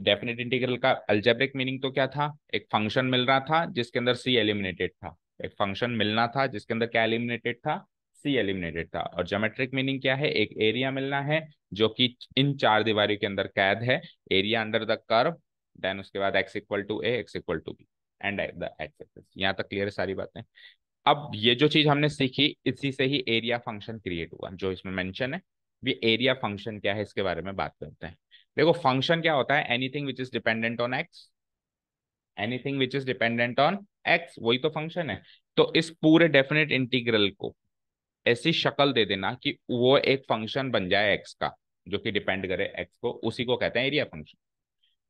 डेफिनेट इंटीग्रल का अल्जेब्रिक मीनिंग तो क्या था एक फंक्शन मिल रहा था जिसके अंदर सी एलिमिनेटेड था एक फंक्शन मिलना था जिसके अंदर क्या एलिमिनेटेड था सी एलिमिनेटेड था और ज्योमेट्रिक मीनिंग क्या है एक एरिया मिलना है जो कि इन चार दीवारी के अंदर कैद है area under the curve then उसके बाद x equal to a x equal to b and the x axis यहाँ तक क्लियर है सारी बातें अब ये जो चीज हमने सीखी इसी से ही एरिया फंक्शन क्रिएट हुआ जो इसमें मेंशन है ये एरिया फंक्शन क्या है इसके बारे में बात करते हैं देखो फंक्शन क्या होता है anything which is dependent on x anything which is dependent on x वही तो फंक्शन है तो इस पूरे डेफिनेट इंटीग्रल को ऐसी शक्ल दे देना कि वो एक फंक्शन बन जाए एक्स का जो कि डिपेंड करे एक्स को उसी को कहते हैं एरिया फंक्शन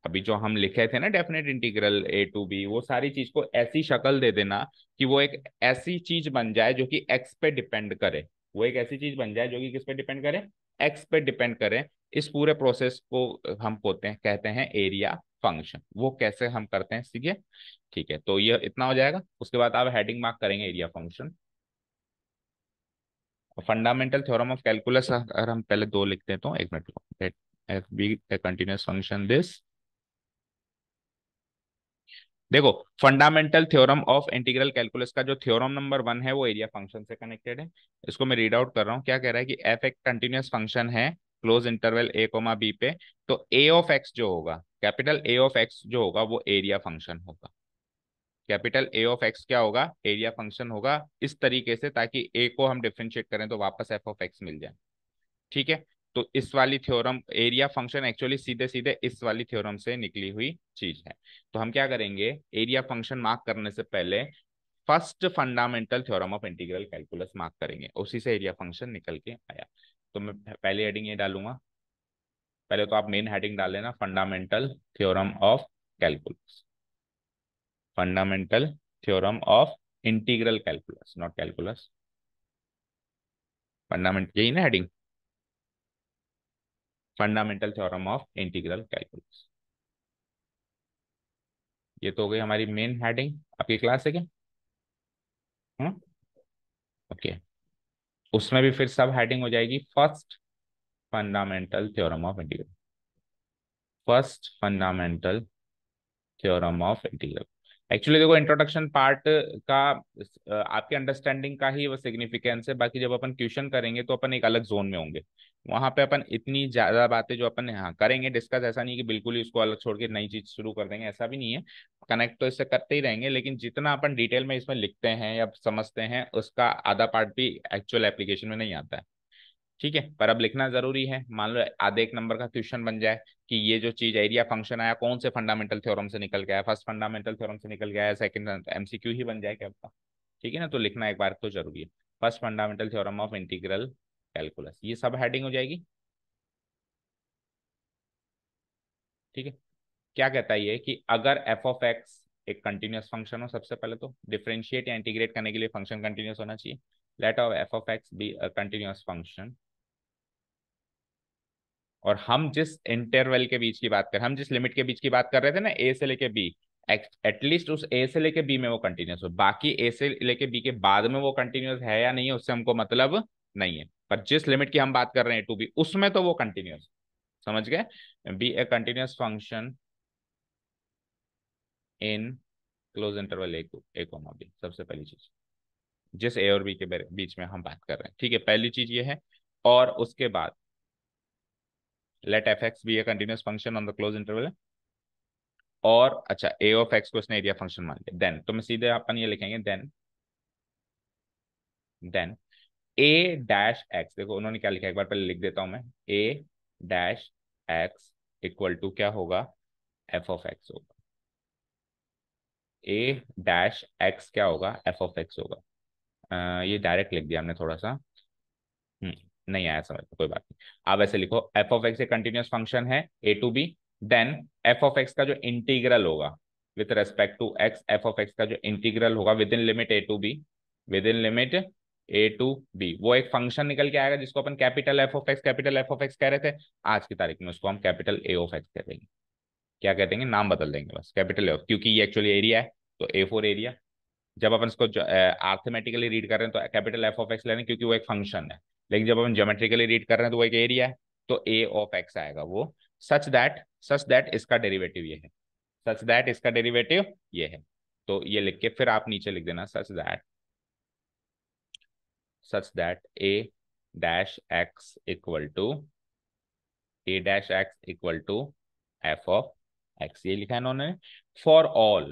अभी जो हम लिखे थे ना definite integral a to b वो सारी चीज को ऐसी शक्ल दे देना कि वो एक ऐसी चीज बन जाए जो कि एक्स पे डिपेंड करे वो एक ऐसी चीज बन जाए जो कि किस पे डिपेंड करे एक्स पे डिपेंड करे इस पूरे प्रोसेस को हम होते हैं कहते हैं एरिया फंक्शन वो कैसे हम करते हैं सीखिए ठीक है तो ये इतना हो जाएगा उसके बाद आप हेडिंग मार्क करेंगे area function fundamental theorem of calculus अगर हम पहले दो लिखते हैं तो एक मिनट कंटिन्यूस फंक्शन दिस देखो fundamental theorem of integral calculus का जो थ्योरम नंबर वन है वो एरिया फंक्शन से कनेक्टेड है इसको मैं रीड आउट कर रहा हूँ क्या कह रहा है कि एफ एक कंटिन्यूस फंक्शन है close interval a comma b पे तो ए ऑफ एक्स जो होगा कैपिटल ए ऑफ एक्स जो होगा वो एरिया फंक्शन होगा कैपिटल ए ऑफ एक्स क्या होगा एरिया फंक्शन होगा इस तरीके से ताकि ए को हम डिफ्रेंशिएट करें तो वापस एफ ऑफ एक्स मिल जाए ठीक है तो इस वाली थ्योरम एरिया फंक्शन एक्चुअली सीधे सीधे इस वाली थ्योरम से निकली हुई चीज है तो हम क्या करेंगे एरिया फंक्शन मार्क करने से पहले first fundamental theorem of integral calculus mark करेंगे उसी से एरिया फंक्शन निकल के आया तो मैं पहले हेडिंग ये डालूंगा पहले तो आप मेन हेडिंग डाल लेना fundamental theorem of calculus fundamental theorem of integral calculus not calculus fundamental यही ना heading fundamental theorem of integral calculus ये तो हो गई हमारी मेन हेडिंग आपकी क्लास है क्या ओके उसमें भी फिर सब हेडिंग हो जाएगी first fundamental theorem of integral first fundamental theorem of integral actually देखो इंट्रोडक्शन पार्ट का आपके अंडरस्टैंडिंग का ही वो सिग्निफिकेंस है बाकी जब अपन क्वेश्चन करेंगे तो अपन एक अलग जोन में होंगे वहां पे अपन इतनी ज्यादा बातें जो अपन यहाँ करेंगे डिस्कस ऐसा नहीं कि बिल्कुल ही उसको अलग छोड़ के नई चीज शुरू कर देंगे ऐसा भी नहीं है कनेक्ट तो इससे करते ही रहेंगे लेकिन जितना अपन डिटेल में इसमें लिखते हैं या समझते हैं उसका आधा पार्ट भी एक्चुअल एप्लीकेशन में नहीं आता है ठीक है पर अब लिखना जरूरी है मान लो आधे एक नंबर का क्वेश्चन बन जाए कि ये जो चीज एरिया फंक्शन आया कौन से फंडामेंटल थ्योरम से निकल गया है फर्स्ट फंडामेंटल थ्योरम से निकल गया है सेकंड एमसीक्यू ही बन जाए क्या आपका तो? ठीक है ना तो लिखना एक बार तो जरूरी है first fundamental theorem of integral calculus ये सब हेडिंग हो जाएगी ठीक है क्या कहता है ये कि अगर एफ ऑफ एक्स एक कंटिन्यूस फंक्शन हो सबसे पहले तो डिफ्रेंशिएट या इंटीग्रेट करने के लिए फंक्शन कंटिन्यूस होना चाहिए let of f of x be continuous function और हम जिस इंटरवल के बीच की बात कर हम जिस लिमिट के बीच की बात कर रहे थे ना ए से लेके बी एटलीस्ट उस ए से लेके बी में वो कंटिन्यूस हो बाकी ए से लेके बी के बाद में वो कंटिन्यूस है या नहीं है उससे हमको मतलब नहीं है पर जिस लिमिट की हम बात कर रहे हैं टू बी उसमें तो वो कंटिन्यूस समझ गए be a continuous function in close interval a comma b सबसे पहली चीज जिस ए और बी के बीच में हम बात कर रहे हैं ठीक है पहली चीज ये है और उसके बाद let f x be a continuous function on the close interval और अच्छा ए ऑफ एक्स को इसने एरिया फंक्शन मान लिया देन तो मैं सीधे अपन ये लिखेंगे then then a dash x देखो उन्होंने क्या लिखा एक बार पहले लिख देता हूं मैं a dash x equal to क्या होगा एफ ऑफ एक्स होगा ए डैश एक्स क्या होगा एफ ऑफ एक्स होगा आ, ये डायरेक्ट लिख दिया हमने थोड़ा सा हम्म, नहीं आया समझ कोई बात नहीं आप ऐसे लिखो एफ ऑफ एक्स एक कंटिन्यूस फंक्शन है a to b then f of x का जो इंटीग्रल होगा with respect to x f of x का जो इंटीग्रल होगा within limit a to b within limit a to b वो एक फंक्शन निकल के आएगा जिसको अपन capital F of x capital F of x कह रहे थे आज की तारीख में उसको हम कैपिटल ए ऑफ एक्स कह देंगे क्या कह देंगे नाम बदल देंगे बस कैपिटल ए ऑफ क्योंकि ये एक्चुअली एरिया है तो ए फोर एरिया जब अपन इसको आर्थमेटिकली रीड कर रहे हैं तो कैपिटल एफ ऑफ एक्स ले क्योंकि वो एक फंक्शन है लेकिन जब अपन जोमेट्रिकली रीड कर रहे हैं तो वो एक एरिया है तो ए ऑफ एक्स आएगा वो सच दैट सच दैट इसका डेरिवेटिव ये है सच दैट इसका डेरिवेटिव ये है तो ये लिख के फिर आप नीचे लिख देना such that such that a dash x equal to a dash x equal to f of x ये लिखा है इन्होंने for all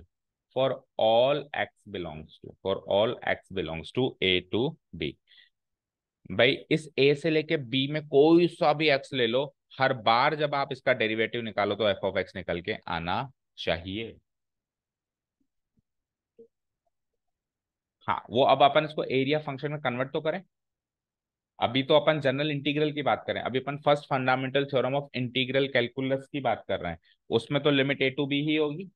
for all x belongs to for all x belongs to a to b भाई इस a से लेके b में कोई सा भी x ले लो हर बार जब आप इसका डेरिवेटिव निकालो तो f ऑफ x निकल के आना चाहिए हाँ वो अब अपन इसको एरिया फंक्शन में कन्वर्ट तो करें अभी तो अपन जनरल इंटीग्रल की बात करें अभी अपन first fundamental theorem of integral calculus की बात कर रहे हैं उसमें तो लिमिट ए टू बी ही होगी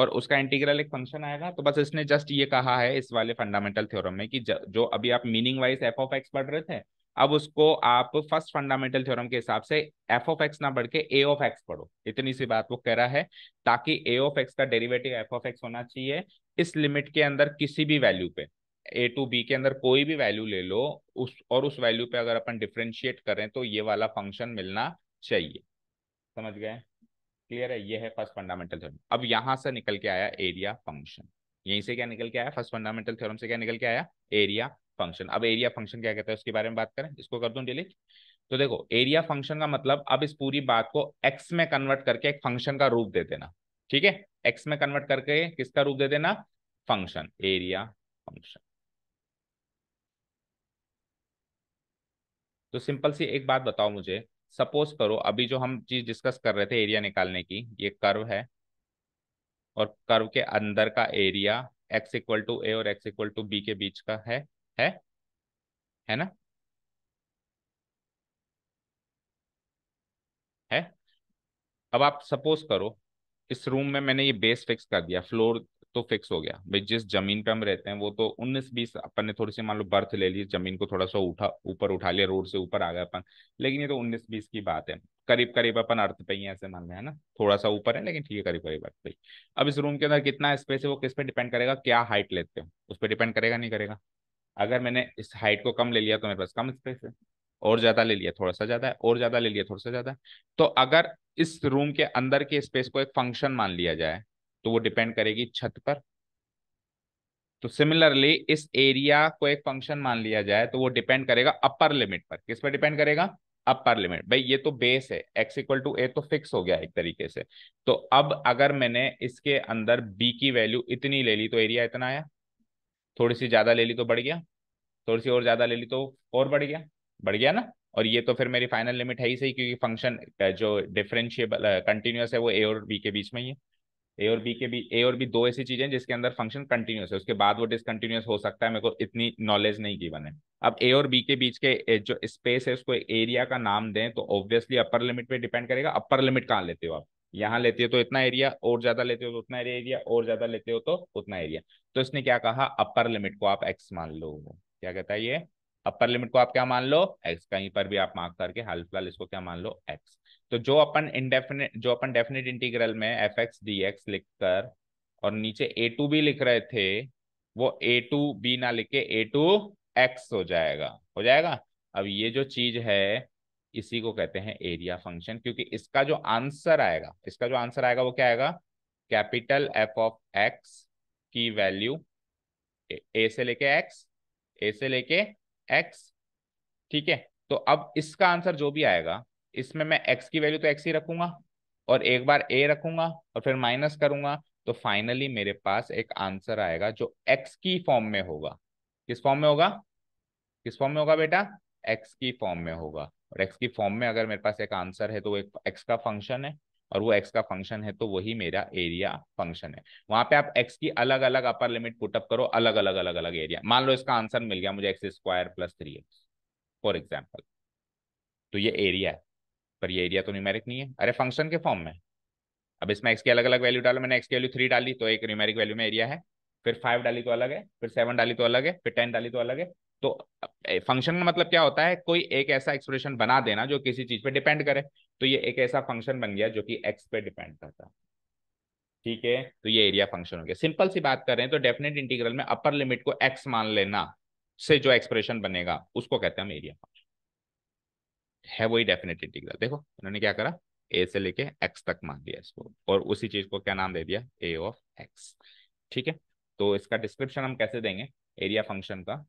और उसका इंटीग्रल एक फंक्शन आएगा तो बस इसने जस्ट ये कहा है इस वाले फंडामेंटल थ्योरम में कि जो अभी आप meaning wise f of x पढ़ रहे थे अब उसको आप फर्स्ट फंडामेंटल थ्योरम के हिसाब से एफ ऑफ एक्स ना बढ़ के ए ऑफ एक्स पढ़ो इतनी सी बात वो कह रहा है ताकि ए ऑफ एक्स का डेरिवेटिव एफ ऑफ एक्स होना चाहिए इस लिमिट के अंदर किसी भी वैल्यू पे ए टू बी के अंदर कोई भी वैल्यू ले लो उस और उस वैल्यू पे अगर अपन डिफ्रेंशिएट करें तो ये वाला फंक्शन मिलना चाहिए समझ गए क्लियर है ये है फर्स्ट फंडामेंटल थ्योरम अब यहां से निकल के आया एरिया फंक्शन यहीं से क्या निकल के आया फर्स्ट फंडामेंटल थ्योरम से क्या निकल के आया एरिया फंक्शन अब एरिया फंक्शन क्या कहता है उसके बारे में बात करें इसको कर दूं डिलीट तो देखो एरिया फंक्शन का मतलब अब इस पूरी बात को एक्स में कन्वर्ट करके एक फंक्शन का रूप दे देना ठीक है एक्स में कन्वर्ट करके किसका रूप दे देना फंक्शन एरिया फंक्शन तो सिंपल सी एक बात बताओ मुझे सपोज करो अभी जो हम चीज डिस्कस कर रहे थे एरिया निकालने की ये कर्व है और कर्व के अंदर का area x equal to a और एक्स इक्वल टू बी के बीच का है है है ना है अब आप सपोज करो इस रूम में मैंने ये बेस फिक्स कर दिया फ्लोर तो फिक्स हो गया भाई जिस जमीन पे हम रहते हैं वो तो उन्नीस बीस अपन ने थोड़ी सी मान लो बर्थ ले ली जमीन को थोड़ा सा उठा ऊपर उठा लिया रोड से ऊपर आ गया अपन लेकिन ये तो उन्नीस बीस की बात है करीब करीब अपन अर्थ पे ही ऐसे मान रहे हैं ना थोड़ा सा ऊपर है लेकिन ठीक है करीब करीब अर्थ पे अब इस रूम के अंदर कितना स्पेस है वो किस पे डिपेंड करेगा क्या हाइट लेते हैं उस पर डिपेंड करेगा नहीं करेगा अगर मैंने इस हाइट को कम ले लिया तो मेरे पास कम स्पेस है और ज्यादा ले लिया थोड़ा सा ज्यादा है और ज्यादा ले लिया थोड़ा सा ज्यादा तो अगर इस रूम के अंदर के स्पेस को एक फंक्शन मान लिया जाए तो वो डिपेंड करेगी छत पर तो सिमिलरली इस एरिया को एक फंक्शन मान लिया जाए तो वो डिपेंड करेगा अपर लिमिट पर किस पर डिपेंड करेगा अपर लिमिट भाई ये तो बेस है एक्स इक्वल टू ए तो फिक्स हो गया एक तरीके से तो अब अगर मैंने इसके अंदर बी की वैल्यू इतनी ले ली तो एरिया इतना आया थोड़ी सी ज्यादा ले ली तो बढ़ गया थोड़ी सी और ज्यादा ले ली तो और बढ़ गया बढ़ गया ना और ये तो फिर मेरी फाइनल लिमिट है ही सही क्योंकि फंक्शन जो डिफरेंशियबल कंटिन्यूस है वो ए और बी के बीच में ही है ए और बी के बी ए और बी दो ऐसी चीजें हैं जिसके अंदर फंक्शन कंटिन्यूस है उसके बाद वो डिसकंटिन्यूस हो सकता है मेरे को इतनी नॉलेज नहीं गिवन है अब ए और बी के बीच के जो स्पेस है उसको एरिया का नाम दें तो ऑब्वियसली अपर लिमिट पे डिपेंड करेगा अपर लिमिट कहाँ लेते हो आप यहाँ लेते हो तो इतना एरिया और ज्यादा लेते हो तो उतना एरिया और ज्यादा लेते हो तो उतना एरिया तो इसने क्या कहा अपर लिमिट को आप एक्स मान लो क्या कहता है ये अपर लिमिट को आप क्या मान लो एक्स कहीं पर भी आप मार्क करके हाल फिलहाल इसको क्या मान लो एक्स तो जो अपन इनडेफिनेट जो अपन डेफिनेट इंटीग्रल में एफ एक्स डी एक्स लिख कर और नीचे ए टू बी लिख रहे थे वो ए टू बी ना लिख के ए टू एक्स हो जाएगा हो जाएगा अब ये जो चीज है इसी को कहते हैं एरिया फंक्शन क्योंकि इसका जो आंसर आएगा इसका जो आंसर आएगा वो क्या आएगा कैपिटल एफ ऑफ एक्स की वैल्यू ए से लेके एक्स ए से लेके एक्स ठीक है तो अब इसका आंसर जो भी आएगा इसमें मैं एक्स की वैल्यू तो एक्स ही रखूंगा और एक बार ए रखूंगा और फिर माइनस करूंगा तो फाइनली मेरे पास एक आंसर आएगा जो एक्स की फॉर्म में होगा किस फॉर्म में होगा किस फॉर्म में होगा बेटा एक्स की फॉर्म में होगा और एक्स की फॉर्म में अगर मेरे पास एक आंसर है तो एक एक्स का फंक्शन है और वो एक्स का फंक्शन है तो वही मेरा एरिया फंक्शन है वहां पे आप एक्स की अलग अलग अपर लिमिट पुटअप करो अलग अलग अलग अलग एरिया मान लो इसका आंसर मिल गया मुझे x square plus three x for example तो ये एरिया है पर ये एरिया तो न्यूमेरिक नहीं है अरे फंक्शन के फॉर्म में अब इसमें एक्स की अलग अलग वैल्यू डालो मैंने एक्स की वैल्यू थ्री डाली तो एक न्यूमेरिक वैल्यू में एरिया है फिर फाइव डाली तो अलग है फिर सेवन डाली तो अलग है फिर टेन डाली तो अलग है तो फंक्शन का मतलब क्या होता है कोई एक ऐसा एक्सप्रेशन बना देना जो किसी चीज पे डिपेंड करे तो ये एक ऐसा फंक्शन बन गया जो कि एक्स पे डिपेंड करता है ठीक है तो ये एरिया फंक्शन हो गया सिंपल सी बात कर रहे हैं तो डेफिनेट इंटीग्रल में अपर लिमिट को एक्स मान लेना से जो एक्सप्रेशन बनेगा उसको कहते हैं हम एरिया फंक्शन है वही डेफिनेट इंटीग्रल देखो उन्होंने क्या करा ए से लेके एक्स तक मान दिया इसको और उसी चीज को क्या नाम दे दिया ए ऑफ एक्स ठीक है तो इसका डिस्क्रिप्शन हम कैसे देंगे एरिया फंक्शन का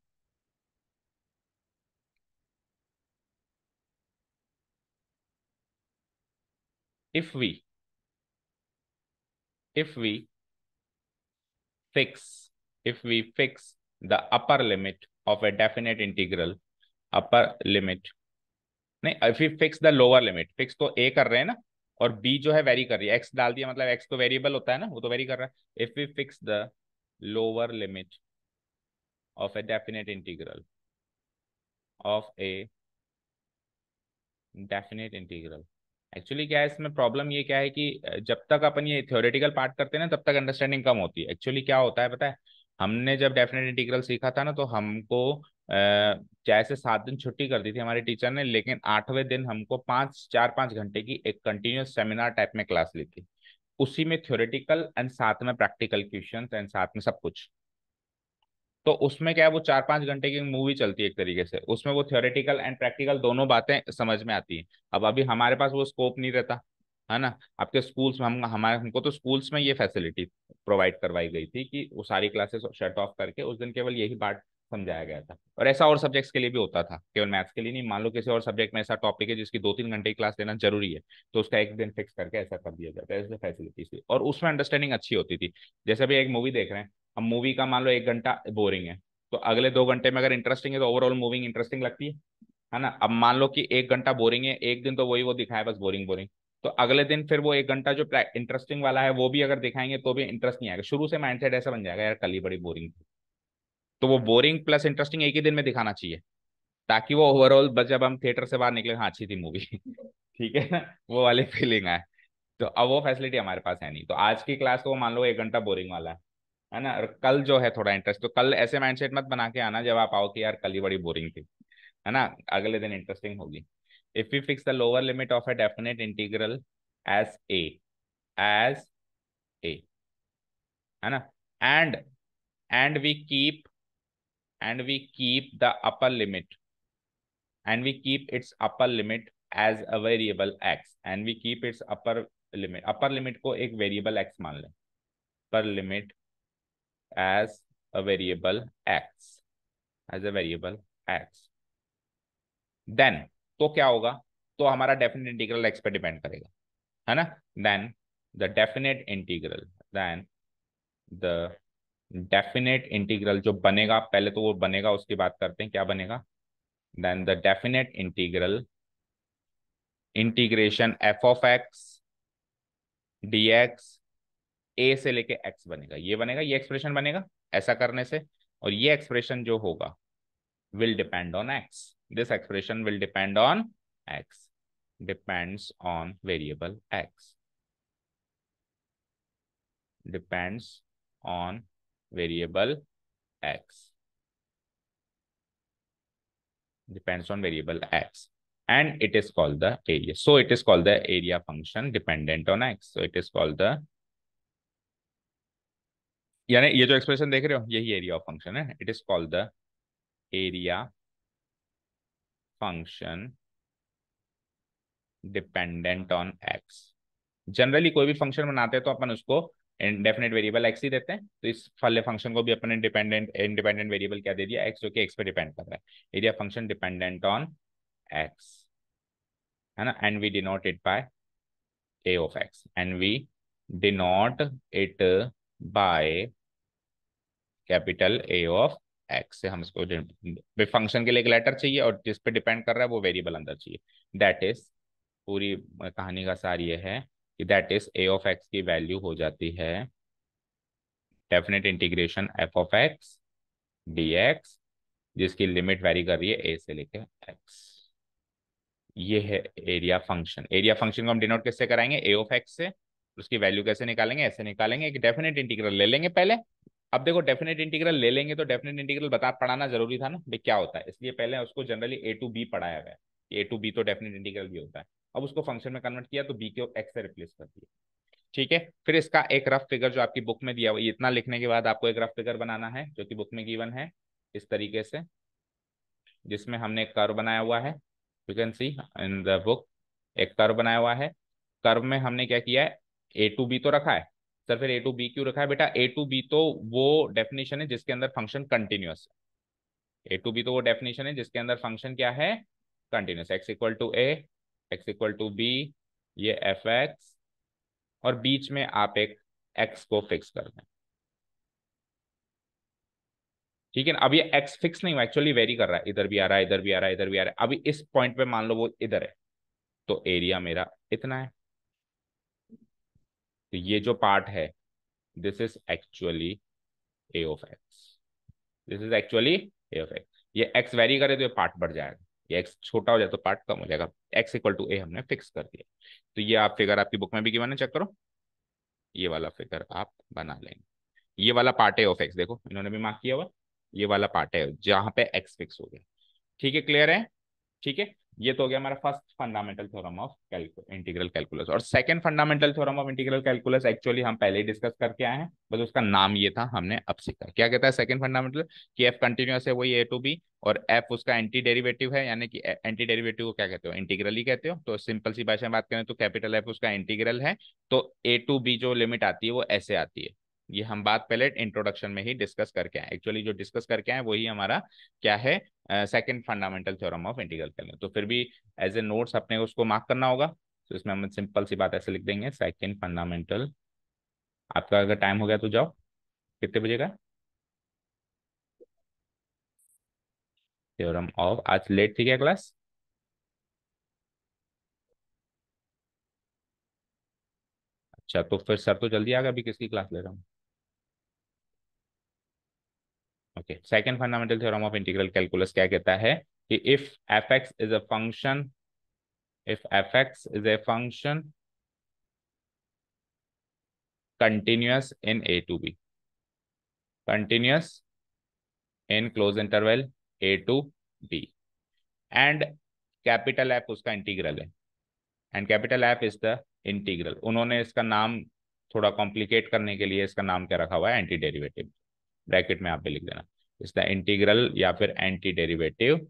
if we if we fix if we fix the upper limit of a definite integral upper limit नहीं if we fix the lower limit fix तो a कर रहे हैं ना और b जो है वेरी कर रही है x डाल दिया मतलब x तो वेरिएबल होता है ना वो तो वेरी कर रहा है if we fix the lower limit of a definite integral of a definite integral actually क्या है इसमें प्रॉब्लम ये क्या है कि जब तक अपन ये थ्योरेटिकल पार्ट करते हैं ना तब तक अंडरस्टैंडिंग कम होती है एक्चुअली क्या होता है पता है हमने जब डेफिनेट इंटीग्रल सीखा था ना तो हमको चाहे से सात दिन छुट्टी कर दी थी हमारे टीचर ने लेकिन आठवें दिन हमको पाँच चार पाँच घंटे की एक कंटिन्यूस सेमिनार टाइप में क्लास ली थी उसी में थ्योरेटिकल एंड साथ में प्रैक्टिकल क्वेश्चन एंड साथ में सब कुछ तो उसमें क्या है वो चार पांच घंटे की मूवी चलती है एक तरीके से उसमें वो थियोरेटिकल एंड प्रैक्टिकल दोनों बातें समझ में आती हैं अब अभी हमारे पास वो स्कोप नहीं रहता है ना आपके स्कूल्स में हम हमारे हमको तो स्कूल्स में ये फैसिलिटी प्रोवाइड करवाई गई थी कि वो सारी क्लासेस शट ऑफ करके उस दिन केवल यही पार्ट समझाया गया था और ऐसा और सब्जेक्ट्स के लिए भी होता था केवल मैथ्स के लिए नहीं मान लो किसी और सब्जेक्ट में ऐसा टॉपिक है जिसकी दो तीन घंटे की क्लास लेना जरूरी है तो उसका एक दिन फिक्स करके ऐसा कर दिया जाता है ऐसे फैसिलिटीज थी और उसमें अंडरस्टैंडिंग अच्छी होती थी जैसे अभी एक मूवी देख रहे हैं अब मूवी का मान लो एक घंटा बोरिंग है तो अगले दो घंटे में अगर इंटरेस्टिंग है तो ओवरऑल मूविंग इंटरेस्टिंग लगती है है ना अब मान लो कि एक घंटा बोरिंग है एक दिन तो वही वो दिखाया बस बोरिंग बोरिंग तो अगले दिन फिर वो एक घंटा जो इंटरेस्टिंग वाला है वो भी अगर दिखाएंगे तो भी इंटरेस्ट नहीं आएगा शुरू से माइंडसेट ऐसा बन जाएगा यार कल ही बड़ी बोरिंग थी तो वो बोरिंग प्लस इंटरेस्टिंग एक ही दिन में दिखाना चाहिए ताकि वो ओवरऑल बस जब हम थिएटर से बाहर निकले हाँ अच्छी थी मूवी *laughs* ठीक है ना वो वाली फीलिंग आए तो अब वो फैसिलिटी हमारे पास है नहीं तो आज की क्लास को तो मान लो एक घंटा बोरिंग वाला है है ना और कल जो है थोड़ा इंटरेस्ट तो कल ऐसे माइंडसेट मत बना के आना जब आप आओ कि यार कल ही बड़ी बोरिंग थी है ना अगले दिन इंटरेस्टिंग होगी if you fix the lower limit of a definite integral as a as a है ना and and we keep and we keep the upper limit and we keep its upper limit as a variable x and we keep its upper limit upper limit को एक variable x मान लें पर limit as a variable x as a variable x then तो क्या होगा तो हमारा डेफिनेट इंटीग्रल एक्स पे डिपेंड करेगा है ना then the definite integral then the definite integral जो बनेगा पहले तो वो बनेगा उसकी बात करते हैं क्या बनेगा then the definite integral integration f of x d x ए से लेके एक्स बनेगा ये बनेगा ये एक्सप्रेशन बनेगा ऐसा करने से और ये एक्सप्रेशन जो होगा will depend on x this expression will depend on x depends on variable x depends on variable x depends on variable x and it is called the area so it is called the area function dependent on x so it is called the यानी ये जो expression देख रहे हो यही area of function है it is called the area function dependent on x generally कोई भी फंक्शन बनाते हैं तो अपन उसको इनडेफिनेट वेरिएबल एक्स ही देते हैं तो इस फले फंक्शन को भी अपने इंडिपेंडेंट इंडिपेंडेंट वेरिएबल क्या दे दिया एक्स जो कि एक्स पे डिपेंड कर रहा है area function dependent on x है ना and we denote it by a of x and we denote it by capital A of x से हम इसको फंक्शन के लिए एक लेटर चाहिए और जिस पे डिपेंड कर रहा है वो वेरिएबल अंदर चाहिए दैट इज पूरी कहानी का सार ये है कि that is a of x की वैल्यू हो जाती है definite integration f of x d x जिसकी लिमिट वेरी कर रही है ए से लेके एक्स ये है एरिया फंक्शन एरिया फंक्शन को हम डिनोट कैसे कराएंगे ए ऑफ एक्स से उसकी वैल्यू कैसे निकालेंगे ऐसे निकालेंगे एक डेफिनेट इंटीग्रल ले लेंगे पहले अब देखो डेफिनेट इंटीग्रल ले लेंगे तो डेफिनेट इंटीग्रल बता पढ़ाना जरूरी था ना भाई क्या होता है इसलिए पहले उसको जनरली ए टू बी पढ़ाया हुआ है ए टू बी तो डेफिनेट इंटीग्रल भी होता है अब उसको फंक्शन में कन्वर्ट किया तो बी को एक्स से रिप्लेस कर दिया ठीक है फिर इसका एक रफ फिगर जो आपकी बुक में दिया हुआ इतना लिखने के बाद आपको एक रफ फिगर बनाना है जो कि बुक में गिवन है इस तरीके से जिसमें हमने एक कर्व बनाया हुआ है you can see in the book एक कर्व बनाया हुआ है कर्व में हमने क्या किया है ए टू बी तो रखा है सर फिर ए टू बी क्यों रखा है बेटा ए टू बी तो वो डेफिनेशन है जिसके अंदर फंक्शन कंटिन्यूस है ए टू बी तो वो डेफिनेशन है जिसके अंदर फंक्शन क्या है continuous x equal to a x equal to b ये एफ एक्स और बीच में आप एक एक्स को फिक्स कर दें ठीक है अब ये एक्स फिक्स नहीं हुआ एक्चुअली वेरी कर रहा है इधर भी आ रहा है इधर भी आ रहा है इधर भी आ रहा है अभी इस पॉइंट पे मान लो वो इधर है तो एरिया मेरा इतना है तो ये जो पार्ट है this is actually a of x this is actually a of x ये एक्स वेरी करे तो ये पार्ट बढ़ जाएगा ये एक्स छोटा हो जाए तो पार्ट कम हो जाएगा एक्स इक्वल टू ए हमने फिक्स कर दिया तो ये आप फिगर आपकी बुक में भी क्यों चेक करो ये वाला फिगर आप बना लेंगे ये वाला पार्ट है ऑफ एक्स देखो इन्होंने भी मार्क किया हुआ ये वाला पार्ट है जहां पे एक्स फिक्स हो गया ठीक है क्लियर है ठीक है ये तो हो गया हमारा first fundamental theorem of integral calculus और second fundamental theorem of integral calculus actually हम पहले ही डिस्कस करके आए हैं बस उसका नाम ये था हमने अब सीखा क्या कहता है सेकंड फंडामेंटल कि एफ कंटिन्यूस है वही ए टू बी और एफ उसका एंटी डेरिवेटिव है यानी कि एंटी डेरिवेटिव को क्या कहते हो इंटीग्रल ही कहते हो तो सिंपल सी भाषा में बात करें तो कैपिटल एफ उसका इंटीग्रल है तो ए टू बी जो लिमिट आती है वो ऐसे आती है ये हम बात पहले इंट्रोडक्शन में ही डिस्कस करके आए एक्चुअली जो डिस्कस करके आए वही हमारा क्या है second fundamental theorem of integral calculus तो फिर भी एज ए नोट्स अपने उसको मार्क करना होगा तो इसमें हम सिंपल सी बात ऐसे लिख देंगे सेकंड फंडामेंटल आपका अगर टाइम हो गया तो जाओ कितने बजे का थ्योरम ऑफ आज लेट थी क्या क्लास अच्छा तो फिर सर तो जल्दी आ गया अभी किसकी क्लास ले रहा हूँ okay second fundamental theorem of integral calculus क्या कहता है कि if f x is a function if f x is a function continuous in a to b continuous in close interval a to b and capital F उसका integral है and capital F is the integral उन्होंने इसका नाम थोड़ा complicate करने के लिए इसका नाम क्या रखा हुआ है एंटी डेरिवेटिव ब्रैकेट में यहाँ पे लिख देना इज द इंटीग्रल या फिर antiderivative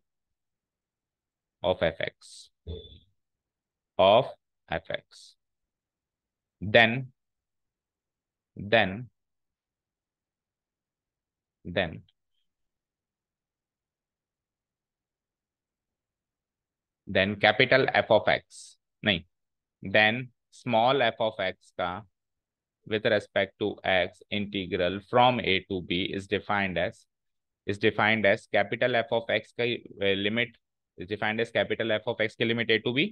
of f x of f x then then then then capital F of x नहीं then small f of x का with respect to x integral from a to b is defined as is defined as capital f of x uh, limit is defined as capital f of x की limit a to b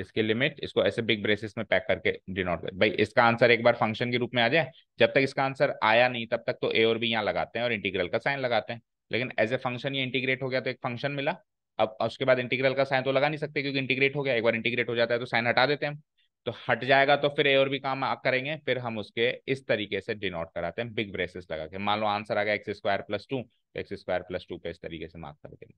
इसके limit इसको ऐसे big braces में pack करके denote कर भाई इसका answer एक बार फंक्शन के रूप में आ जाए जब तक इसका आंसर आया नहीं तब तक तो ए और बी यहाँ लगाते हैं और इंटीग्रल का साइन लगाते हैं लेकिन एज ए फंक्शन ये इंटीग्रेट हो गया तो एक फंक्शन मिला अब उसके बाद इंटीग्रल का साइन तो लगा नहीं सकते क्योंकि इंटीग्रेट हो गया एक बार इंटीग्रेट हो जाता है तो साइन हटा देते हैं तो हट जाएगा तो फिर ए और भी काम करेंगे फिर हम उसके इस तरीके से डिनोट कराते हैं बिग ब्रेसेस लगा के मान लो आंसर आ गया एक्स स्क्वायर प्लस टू तो एक्स स्क्वायर प्लस टू पे इस तरीके से मार्क कर देंगे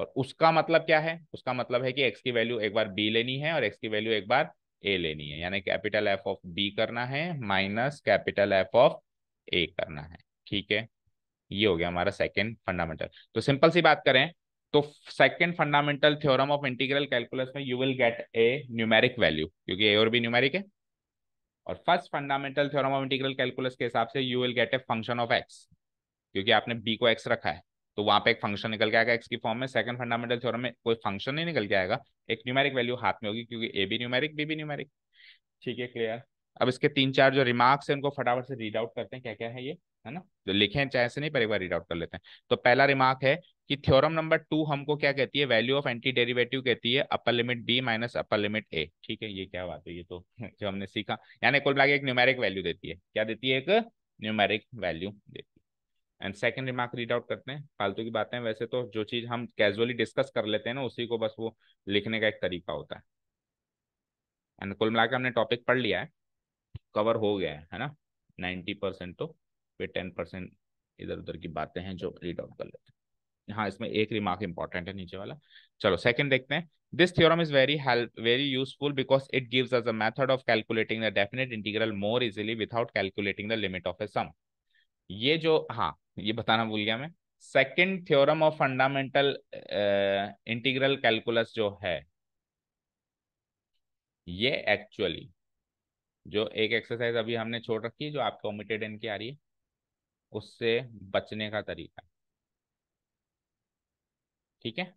और उसका मतलब क्या है उसका मतलब है कि एक्स की वैल्यू एक बार बी लेनी है और एक्स की वैल्यू एक बार ए लेनी है यानी कैपिटल एफ ऑफ बी करना है minus capital F of a करना है ठीक है ये हो गया हमारा सेकेंड फंडामेंटल तो सिंपल सी बात करें तो second fundamental theorem of integral calculus में you will get a numeric value क्योंकि ए और बी न्यूमेरिक है और first fundamental theorem of integral calculus के हिसाब से you will get a function of x क्योंकि आपने बी को एक्स रखा है तो वहां पे एक फंक्शन निकल के आएगा एक्स की फॉर्म में सेकंड फंडामेंटल थ्योरम में कोई फंक्शन नहीं निकल के आएगा एक न्यूमेरिक वैल्यू हाथ में होगी क्योंकि ए बी न्यूमेरिक बी भी न्यूमेरिक ठीक है क्लियर अब इसके तीन चार जो रिमार्क्स है उनको फटाफट से रीड आउट करते हैं क्या क्या है ये है ना जो लिखे हैं चाहे से नहीं पर एक बार रीड आउट कर लेते हैं तो पहला रिमार्क है कि थ्योरम नंबर टू हमको क्या कहती है वैल्यू ऑफ एंटी डेरिवेटिव कहती है upper limit b minus upper limit a ठीक है ये क्या बात है ये तो *laughs* जो हमने सीखा यानी कुल मिला एक न्यूमेरिक वैल्यू देती है क्या देती है एक न्यूमेरिक वैल्यू देती है and second remark read out करते हैं फालतू की बातें वैसे तो जो चीज़ हम कैजुअली डिस्कस कर लेते हैं ना उसी को बस वो लिखने का एक तरीका होता है एंड कुल मिला हमने टॉपिक पढ़ लिया है कवर हो गया है ना नाइन्टी परसेंट तो फिर टेन परसेंट इधर उधर की बातें हैं जो रीड आउट कर लेते हैं हाँ इसमें एक रिमार्क इंपॉर्टेंट है नीचे वाला चलो सेकंड देखते हैं this theorem is very help very useful because it gives us a method of calculating the definite integral more easily without calculating the limit of a sum ये जो हाँ ये बताना भूल गया मैं second theorem of fundamental integral calculus जो है ये एक्चुअली जो एक एक्सरसाइज अभी हमने छोड़ रखी है जो आपके ओमिटेड इनकी आ रही है उससे बचने का तरीका ठीक है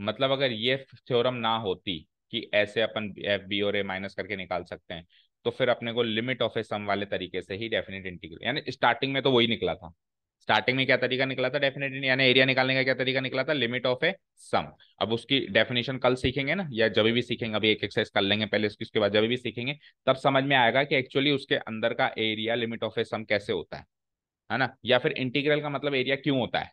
मतलब अगर ये थ्योरम ना होती कि ऐसे अपन एफ बी और ए माइनस करके निकाल सकते हैं तो फिर अपने को लिमिट ऑफ ए सम वाले तरीके से ही डेफिनेट इंटीग्रल यानी स्टार्टिंग में तो वही निकला था स्टार्टिंग में क्या तरीका निकला था डेफिनेटली यानी एरिया निकालने का क्या तरीका निकला था लिमिट ऑफ ए सम अब उसकी डेफिनेशन कल सीखेंगे ना या जब भी सीखेंगे अभी एक एक्सरसाइज कर लेंगे पहले उसके बाद जब भी सीखेंगे तब समझ में आएगा कि एक्चुअली उसके अंदर का area limit of a sum कैसे होता है है ना या फिर इंटीग्रल का मतलब एरिया क्यों होता है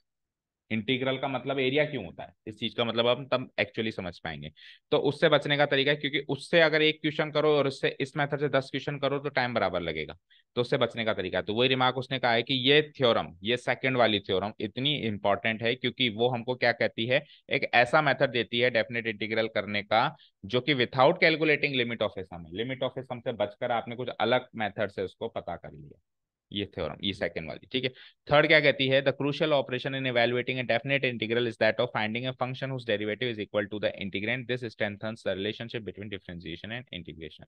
इंटीग्रल का मतलब एरिया क्यों होता है इस चीज का मतलब हम तब एक्चुअली समझ पाएंगे तो उससे बचने का तरीका है क्योंकि उससे अगर एक क्वेश्चन करो और उससे इस मेथड से दस क्वेश्चन करो तो टाइम बराबर लगेगा तो उससे बचने का तरीका है तो वही रिमार्क उसने कहा है कि ये थ्योरम ये सेकंड वाली थ्योरम इतनी इंपॉर्टेंट है क्योंकि वो हमको क्या कहती है एक ऐसा मेथड देती है डेफिनेट इंटीग्रल करने का जो कि without calculating limit of a sum limit of a sum से बचकर आपने कुछ अलग मैथड से उसको पता कर लिया ये थ्योरम ये सेकंड वाली ठीक है थर्ड क्या कहती है the crucial operation in evaluating a definite integral is that of finding a function whose derivative is equal to the integrand this strengthens the relationship between differentiation and integration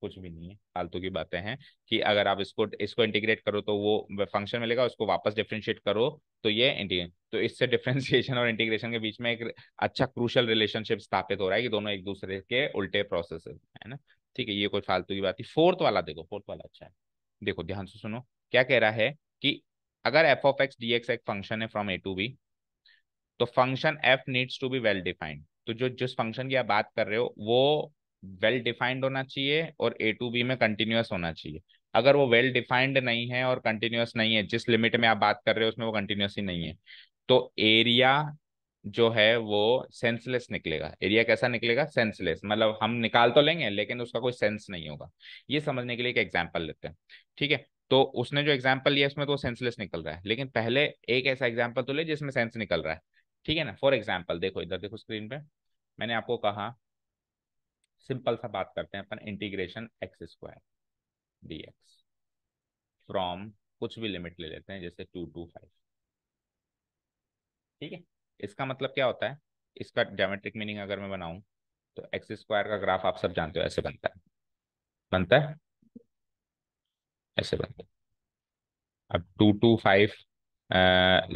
कुछ भी नहीं है फालतू की बातें हैं कि अगर आप इसको इसको इंटीग्रेट करो तो वो फंक्शन मिलेगा उसको वापस डिफ्रेंशिएट करो तो ये इंटीग्रेट तो इससे डिफ्रेंशिएशन और इंटीग्रेशन के बीच में एक अच्छा क्रूशल रिलेशनशिप स्थापित हो रहा है कि दोनों एक दूसरे के उल्टे प्रोसेस है ना ठीक है ये कोई फालतू की बात थी फोर्थ वाला देखो फोर्थ वाला अच्छा है देखो ध्यान से सुनो क्या कह रहा है कि अगर f of x d x एक फंक्शन है फ्रॉम ए टू बी तो function f needs to be well defined तो जो जिस फंक्शन की आप बात कर रहे हो वो वेल well डिफाइंड होना चाहिए और ए टू बी में कंटिन्यूस होना चाहिए अगर वो वेल well डिफाइंड नहीं है और कंटिन्यूस नहीं है जिस लिमिट में आप बात कर रहे हो उसमें वो कंटिन्यूस ही नहीं है तो एरिया जो है वो सेंसलेस निकलेगा एरिया कैसा निकलेगा सेंसलेस मतलब हम निकाल तो लेंगे लेकिन उसका कोई सेंस नहीं होगा ये समझने के लिए एक एग्जाम्पल लेते हैं ठीक है तो उसने जो एग्जाम्पल लिया उसमें तो सेंसलेस निकल रहा है लेकिन पहले एक ऐसा एग्जाम्पल तो ले जिसमें सेंस निकल रहा है ठीक है ना फॉर एग्जाम्पल देखो इधर देखो स्क्रीन पे मैंने आपको कहा सिंपल सा बात करते हैं अपन integration x square d x from कुछ भी लिमिट ले लेते हैं जैसे टू टू फाइव ठीक है इसका मतलब क्या होता है इसका जोमेट्रिक मीनिंग अगर मैं बनाऊं तो एक्स स्क्वायर का ग्राफ आप सब जानते हो ऐसे बनता है बनता है ऐसे बनता है अब टू टू फाइव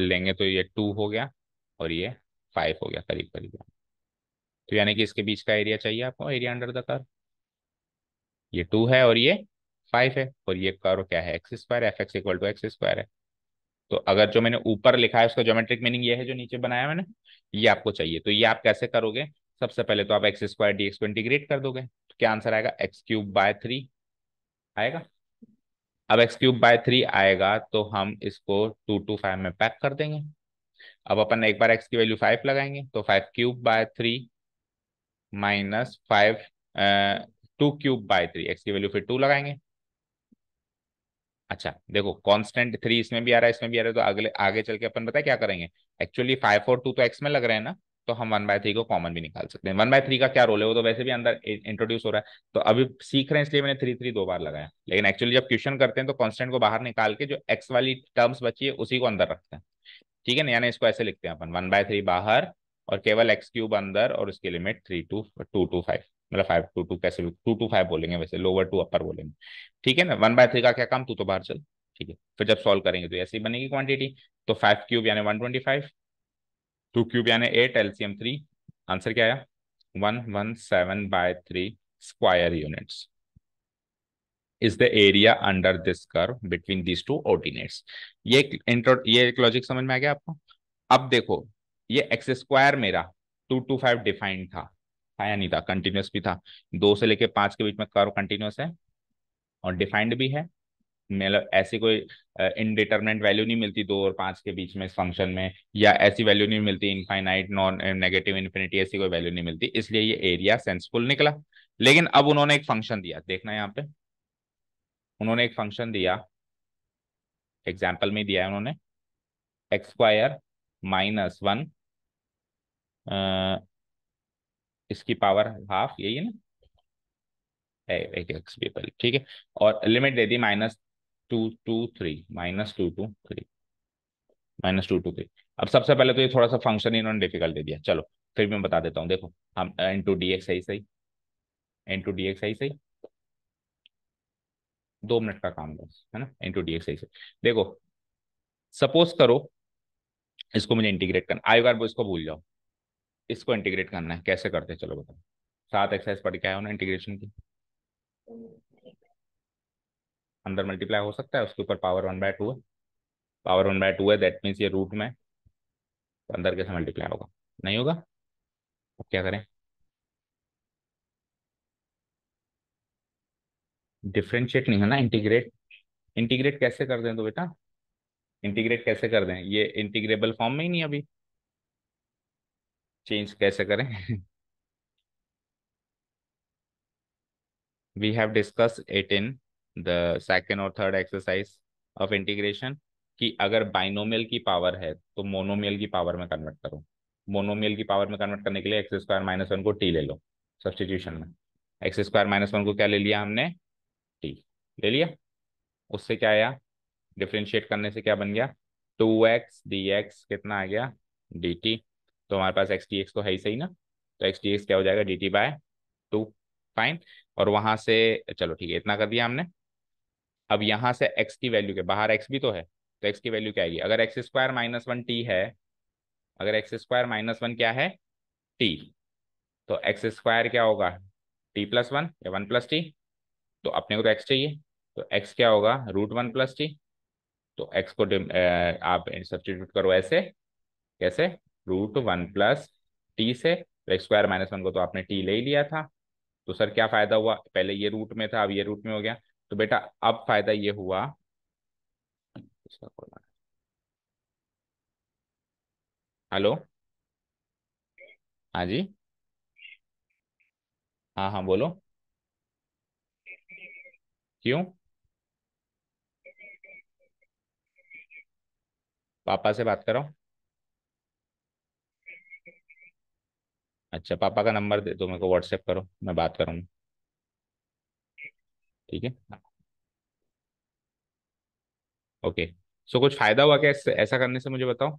लेंगे तो ये टू हो गया और ये फाइव हो गया करीब करीब तो यानी कि इसके बीच का एरिया चाहिए आपको एरिया अंडर द कर ये टू है और ये फाइव है और ये कर क्या है x square f x equal to x square है तो अगर जो मैंने ऊपर लिखा है उसका ज्योमेट्रिक मीनिंग ये है जो नीचे बनाया मैंने ये आपको चाहिए तो ये आप कैसे करोगे सबसे पहले तो आप एक्स स्क्वायर डी एक्स को इंटीग्रेट कर दोगे तो क्या आंसर आएगा एक्स क्यूब बाय थ्री आएगा अब एक्स क्यूब बाय थ्री आएगा तो हम इसको टू टू फाइव में पैक कर देंगे अब अपन एक बार एक्स की वैल्यू फाइव लगाएंगे तो five cube by three minus five two cube by three x की वैल्यू फिर टू लगाएंगे अच्छा देखो कांस्टेंट थ्री इसमें भी आ रहा है इसमें भी आ रहा है तो अगले आगे चल के अपन बताए क्या करेंगे एक्चुअली फाइव फोर टू तो एक्स में लग रहे हैं ना तो हम वन बाय थ्री को कॉमन भी निकाल सकते हैं वन बाय थ्री का क्या रोल है वो तो वैसे भी अंदर इंट्रोड्यूस हो रहा है तो अभी सीख रहे हैं इसलिए मैंने थ्री थ्री दो बार लगाया लेकिन एक्चुअली जब क्वेश्चन करते हैं तो कॉन्स्टेंट को बाहर निकाल के जो एक्स वाली टर्म्स बची है उसी को अंदर रखते हैं ठीक है ना यानी इसको ऐसे लिखते हैं अपन वन बाय थ्री बाहर और केवल एक्स क्यूब अंदर और उसकी limit three two two to five मतलब फाइव टू टू कैसे टू टू फाइव बोलेंगे वैसे लोअर टू अपर बोलेंगे ठीक है ना वन बाय थ्री का क्या काम तू तो बाहर चल ठीक है फिर जब सॉल्व करेंगे तो ऐसी बनेगी क्वांटिटी तो फाइव क्यूब यानी one twenty five two cube यानी एट एलसीएम थ्री आंसर क्या आया one one seven by three square units is the area under this curve between this two ordinates ये इंट्रो ये एक लॉजिक समझ में आ गया आपको अब देखो ये एक्स स्क्वायर मेरा टू टू फाइव डिफाइंड था आया नहीं था कंटिन्यूस भी था दो से लेके पाँच के बीच में कर्व कंटिन्यूस है और डिफाइंड भी है मतलब ऐसी कोई uh, वैल्यू नहीं मिलती दो और पाँच के बीच में इस फंक्शन में या ऐसी वैल्यू नहीं मिलती इनफाइनाइट नॉन नेगेटिव इन्फिनिटी ऐसी कोई वैल्यू नहीं मिलती इसलिए ये एरिया सेंसफुल निकला लेकिन अब उन्होंने एक फंक्शन दिया देखना यहाँ पे उन्होंने एक फंक्शन दिया एग्जाम्पल में दिया है उन्होंने एक्सक्वायर माइनस वन इसकी पावर हाफ यही है ना एक एक्स पीपल ठीक है और लिमिट दे दी minus two to three minus two to three minus two to three अब सबसे पहले तो ये थोड़ा सा फंक्शन इन्होंने डिफिकल्ट दे दिया चलो फिर मैं बता देता हूँ देखो हम n to d x i सही n to d x i सही दो मिनट का काम बस है ना n to d x i सही देखो सपोज करो इसको मुझे इंटीग्रेट करना आई बार इसको भूल जाओ इसको इंटीग्रेट करना है कैसे करते हैं चलो बताओ सात एक्सरसाइज पढ़ के आया ना इंटीग्रेशन की अंदर मल्टीप्लाई हो सकता है उसके ऊपर पावर वन बाय टू है पावर वन बाय टू है दैट मीन्स ये रूट में तो अंदर कैसे मल्टीप्लाई होगा नहीं होगा तो क्या करें डिफ्रेंशिएट नहीं है ना इंटीग्रेट इंटीग्रेट कैसे कर दें तो बेटा इंटीग्रेट कैसे कर दें ये इंटीग्रेबल फॉर्म में ही नहीं अभी चेंज कैसे करें we have discuss it in the second और थर्ड एक्सरसाइज ऑफ इंटीग्रेशन कि अगर बाइनोमियल की पावर है तो मोनोमियल की पावर में कन्वर्ट करो मोनोमियल की पावर में कन्वर्ट करने के लिए एक्स स्क्वायर माइनस वन को टी ले लो सब्सटीट्यूशन में एक्स स्क्वायर माइनस वन को क्या ले लिया हमने टी ले लिया उससे क्या आया डिफ्रेंशिएट करने से क्या बन गया टू एक्स डी एक्स कितना आ गया डी टी तो हमारे पास एक्स टी एक्स तो है ही सही ना तो एक्स टी एक्स क्या हो जाएगा d t by two fine और वहां से चलो ठीक है इतना कर दिया हमने अब यहाँ से एक्स की वैल्यू के बाहर एक्स भी तो है तो एक्स की वैल्यू क्या आएगी अगर x square minus one t है अगर एक्स स्क्वायर माइनस वन क्या है टी तो एक्स स्क्वायर क्या होगा टी प्लस वन या वन प्लस टी तो अपने को तो एक्स चाहिए तो एक्स क्या होगा रूट वन प्लस टी तो एक्स को आप सब्सटीट्यूट करो ऐसे कैसे रूट वन प्लस टी से तो एक्स स्क्वायर माइनस वन को तो आपने टी ले ही लिया था तो सर क्या फ़ायदा हुआ पहले ये रूट में था अब ये रूट में हो गया तो बेटा अब फ़ायदा ये हुआ हेलो हाँ जी हाँ हाँ बोलो क्यों पापा से बात करो अच्छा पापा का नंबर दे दो मेरे को व्हाट्सएप करो मैं बात करूंगा ठीक है ओके सो कुछ फ़ायदा हुआ क्या ऐसा करने से मुझे बताओ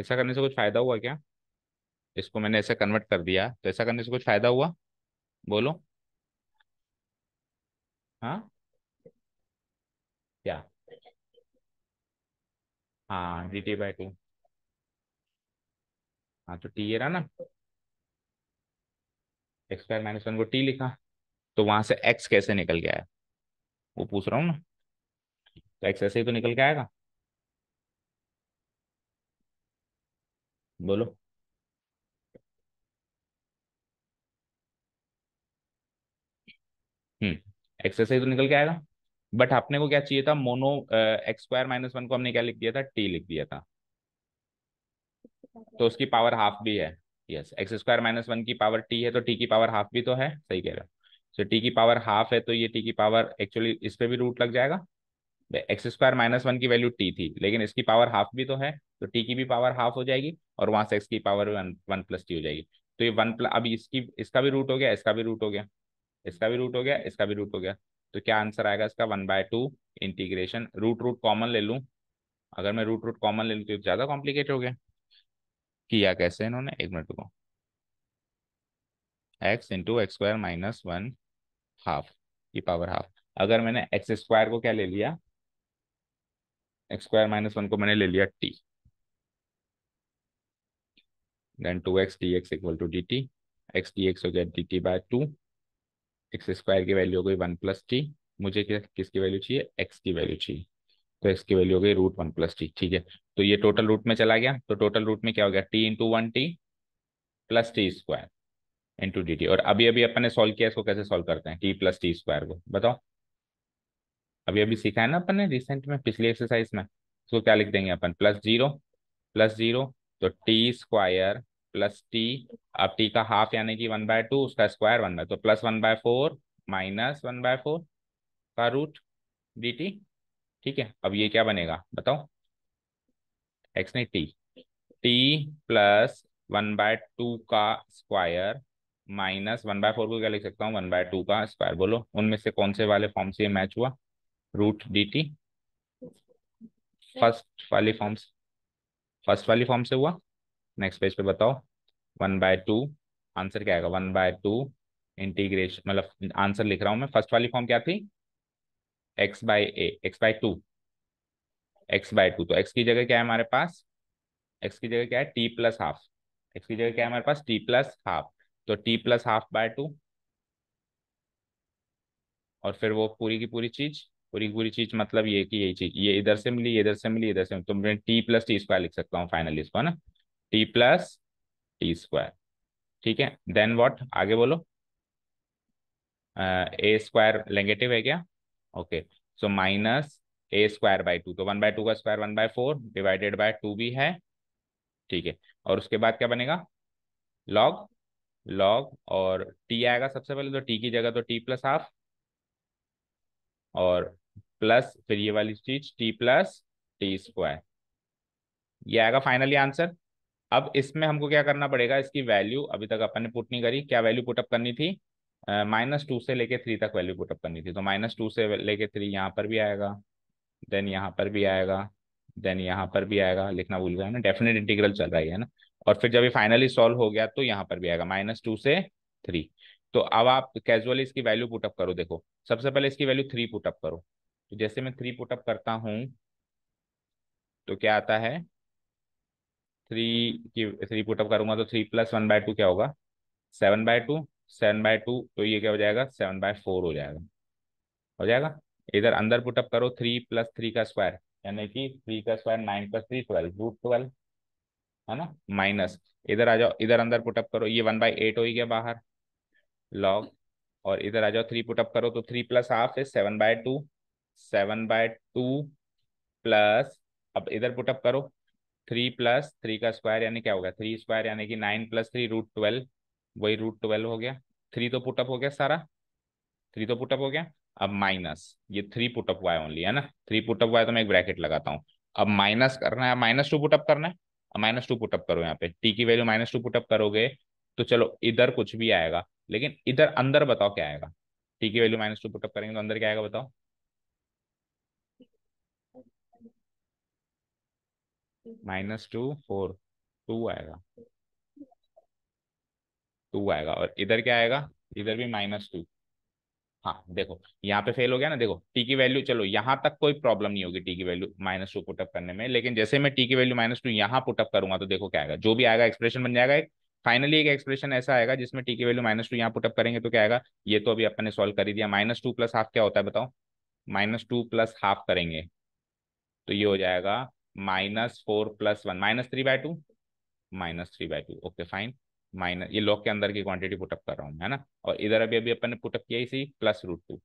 ऐसा करने से कुछ फ़ायदा हुआ क्या इसको मैंने ऐसे कन्वर्ट कर दिया तो ऐसा करने से कुछ फ़ायदा हुआ बोलो हाँ क्या हाँ जी टी बाई टू हाँ तो टी ये रहा ना एक्स स्क्वायर माइनस वन को टी लिखा तो वहां से एक्स कैसे निकल गया है वो पूछ रहा हूँ ना तो एक्स ऐसे ही तो निकल के आएगा बोलो हम्म एक्स ऐसे ही तो निकल के आएगा बट आपने को क्या चाहिए था मोनो एक्स स्क्वायर माइनस वन को हमने क्या लिख दिया था टी लिख दिया था तो उसकी पावर हाफ भी है yes x square minus one की पावर टी है तो टी की पावर हाफ भी तो है सही कह रहे हो सो टी की पावर हाफ है तो ये टी की पावर एक्चुअली इस पर भी रूट लग जाएगा एक्स स्क्वायर माइनस वन की वैल्यू टी थी लेकिन इसकी पावर हाफ भी तो है तो टी की भी पावर हाफ हो जाएगी और वहां से एक्स की power one one plus t हो जाएगी तो ये वन प्लस अब इसकी इसका भी रूट हो गया इसका भी रूट हो गया इसका भी रूट हो गया इसका भी रूट हो गया तो क्या आंसर आएगा इसका one by two integration root root common ले लूँ अगर मैं रूट रूट कॉमन ले लूँ तो ज़्यादा कॉम्प्लिकेट हो गया किया कैसे इन्होंने एक मिनट को x into x square minus one half की पावर हाफ अगर मैंने एक्स स्क्वायर को क्या ले लिया एक्स स्क्वायर माइनस वन को मैंने ले लिया t then two x d x equal to d t x d x हो गया d t by two x square की वैल्यू हो गई वन प्लस टी मुझे किसकी वैल्यू चाहिए एक्स की वैल्यू चाहिए तो एक्स की वैल्यू हो गई रूट वन प्लस टी ठीक है तो ये टोटल रूट में चला गया तो टोटल रूट में क्या हो गया t into one t plus t square into d t और अभी अभी अपन ने सॉल्व किया इसको कैसे सॉल्व करते हैं टी प्लस टी स्क्वायर को बताओ अभी अभी सीखा है ना अपन ने रिसेंट में पिछली एक्सरसाइज में इसको क्या लिख देंगे अपन प्लस जीरो प्लस जीरो तो टी स्क्वायर प्लस टी अब टी का हाफ यानी कि वन बाय टू उसका स्क्वायर वन बाय तो plus one by four minus one by four का रूट डी टी ठीक है अब ये क्या बनेगा बताओ एक्स नहीं t t plus one by two का square minus one by four को क्या लिख सकता हूँ वन बाय टू का स्क्वायर बोलो उनमें से कौन से वाले फॉर्म से मैच हुआ रूट डी टी फर्स्ट वाली फॉर्म से फर्स्ट वाली फॉर्म से हुआ नेक्स्ट पेज पे बताओ वन बाय टू आंसर क्या आएगा वन बाय टू इंटीग्रेशन मतलब आंसर लिख रहा हूँ मैं फर्स्ट वाली फॉर्म क्या थी x by a x by two x by two तो एक्स की जगह क्या है हमारे पास एक्स की जगह क्या है टी प्लस हाफ एक्स की जगह क्या है हमारे पास टी प्लस हाफ तो t plus half by two और फिर वो पूरी की पूरी चीज पूरी की पूरी चीज मतलब ये कि यही चीज ये इधर से मिली इधर से मिली इधर से मिली तो मैं टी प्लस टी स्क्वायर लिख सकता हूँ फाइनली इसको है ना टी प्लस टी स्क्वायर ठीक है देन वॉट आगे बोलो ए स्क्वायर नेगेटिव है क्या okay so minus a square by two तो वन बाय टू का square one by four divided by two भी है ठीक है और उसके बाद क्या बनेगा लॉग लॉग और टी आएगा सबसे पहले तो टी की जगह तो टी प्लस हाफ और प्लस फिर ये वाली चीज टी प्लस टी स्क्वायर ये आएगा फाइनली आंसर अब इसमें हमको क्या करना पड़ेगा इसकी वैल्यू अभी तक अपन ने पुट नहीं करी क्या वैल्यू पुटअप करनी थी माइनस टू से लेके थ्री तक वैल्यू पुटअप करनी थी तो माइनस टू से लेके थ्री यहाँ पर भी आएगा देन यहाँ पर भी आएगा देन यहाँ पर भी आएगा लिखना भूल गया ना डेफिनेट इंटीग्रल चल रहा है ना और फिर जब ये फाइनली सॉल्व हो गया तो यहाँ पर भी आएगा माइनस टू से थ्री तो अब आप कैजुअली इसकी वैल्यू पुटअप करो देखो सबसे पहले इसकी वैल्यू थ्री पुटअप करो तो जैसे मैं थ्री पुटअप करता हूँ तो क्या आता है थ्री की थ्री पुटअप करूंगा तो three plus one by two क्या होगा seven by two seven by two तो ये क्या हो जाएगा सेवन बाय फोर हो जाएगा हो जाएगा इधर अंदर पुटअप करो थ्री प्लस थ्री का स्क्वायर यानी कि थ्री का square nine plus three twelve root twelve है ना माइनस इधर आ जाओ इधर अंदर पुटअप करो ये वन बाई एट हो गया बाहर लॉग और इधर आ जाओ थ्री पुटअप करो तो थ्री प्लस हाफ है seven by two seven by two plus अब इधर पुटअप करो थ्री प्लस थ्री का स्क्वायर यानी क्या होगा थ्री स्क्वायर यानी कि nine plus three root twelve वही रूट ट्वेल्व हो गया थ्री तो पुटअप हो गया सारा थ्री तो पुटअप हो गया अब माइनस ये थ्री पुटअप हुआ है ओनली है ना थ्री पुटअप हुआ है तो मैं एक ब्रैकेट लगाता हूँ अब माइनस करना है माइनस टू पुटअप करना है अब माइनस टू पुटअप करो यहाँ पे टी की वैल्यू माइनस टू पुटअप करोगे तो चलो इधर कुछ भी आएगा लेकिन इधर अंदर बताओ क्या आएगा टी की वैल्यू माइनस टू पुटअप करेंगे तो अंदर क्या आएगा बताओ माइनस टू फोर टू आएगा टू आएगा और इधर क्या आएगा इधर भी माइनस टू हाँ देखो यहाँ पे फेल हो गया ना देखो टी की वैल्यू चलो यहाँ तक कोई प्रॉब्लम नहीं होगी टी की वैल्यू माइनस टू पुटअप करने में लेकिन जैसे मैं टी की वैल्यू माइनस टू यहाँ पुटअप करूंगा तो देखो क्या आएगा जो भी आएगा एक्सप्रेशन बन जाएगा एक फाइनली एक एक्सप्रेशन ऐसा आएगा जिसमें टी की वैल्यू माइनस टू यहाँ पुटअप करेंगे तो क्या आएगा ये तो अभी अपने सॉल्व कर ही दिया माइनस टू प्लस हाफ क्या होता है बताओ माइनस टू प्लस हाफ करेंगे तो ये हो जाएगा minus four plus one minus three by two minus three by two okay fine minus ये लॉक के अंदर की क्वांटिटी पुटअप कर रहा हूँ है ना और इधर अभी अभी अपन ने पुटअप किया इसी प्लस रूट टू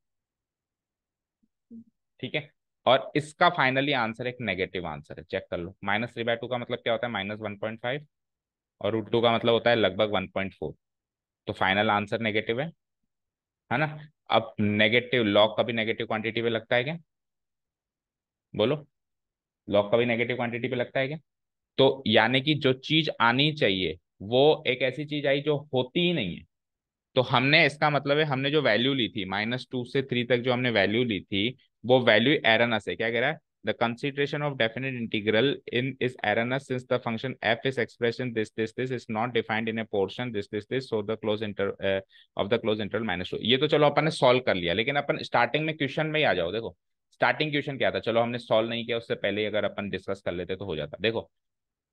ठीक है और इसका फाइनली आंसर एक नेगेटिव आंसर है चेक कर लो माइनस थ्री बाय टू का मतलब क्या होता है माइनस वन पॉइंट फाइव और रूट टू का मतलब होता है लगभग वन पॉइंट फोर तो फाइनल आंसर नेगेटिव है है ना अब नेगेटिव लॉग का भी नेगेटिव क्वांटिटी पे लगता है क्या बोलो लॉग का भी नेगेटिव क्वांटिटी पे लगता है क्या तो यानी कि जो चीज आनी चाहिए वो एक ऐसी चीज आई जो होती ही नहीं है तो हमने इसका मतलब है हमने जो वैल्यू ली थी माइनस टू से थ्री तक जो हमने वैल्यू ली थी वो वैल्यू एरनस है क्या कह रहा है the consideration of definite integral in is erroneous since the function f is expression this this this is not defined in a portion this this this so the close inter of the close the minus ये तो चलो अपन ने solve कर लिया लेकिन अपन starting में question में ही आ जाओ देखो स्टार्टिंग क्वेश्चन क्या था चलो हमने सोल्व नहीं किया उससे पहले अगर अपन डिस्कस कर लेते तो हो जाता देखो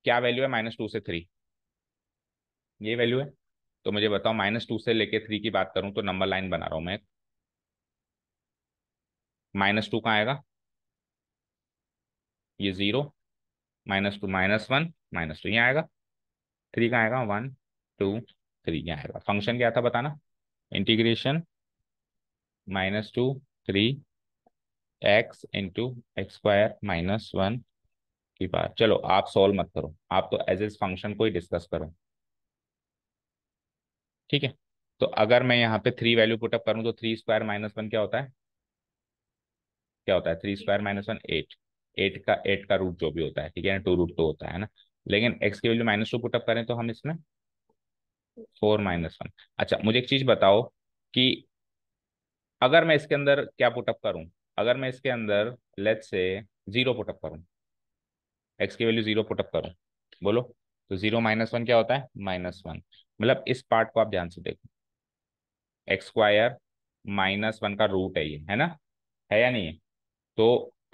क्या वैल्यू है माइनस टू से थ्री ये वैल्यू है तो मुझे बताओ माइनस टू से लेके थ्री की बात करूं तो नंबर लाइन बना रहा हूं मैं माइनस टू का आएगा ये zero minus two minus one minus two ये आएगा थ्री का आएगा वन टू थ्री ये आएगा फंक्शन क्या था बताना integration minus two three x into x square minus one की बात चलो आप सॉल्व मत करो आप तो एज एज फंक्शन को ही डिस्कस करो ठीक है तो अगर मैं यहाँ पे थ्री वैल्यू पुटअप करूँ तो थ्री स्क्वायर माइनस वन क्या होता है क्या होता है three square minus one eight eight का एट का रूट जो भी होता है ठीक है ना टू रूट तो होता है ना लेकिन एक्स की वैल्यू माइनस टू पुटअप करें तो हम इसमें फोर माइनस वन अच्छा मुझे एक चीज बताओ कि अगर मैं इसके अंदर क्या पुटअप करूं अगर मैं इसके अंदर लेट से जीरो पुटअप करूं एक्स की वैल्यू जीरो पुटअप करूं बोलो तो जीरो माइनस वन क्या होता है माइनस वन मतलब इस पार्ट को आप ध्यान से देखो एक्स स्क्वायर माइनस वन का रूट है ये है ना है या नहीं है तो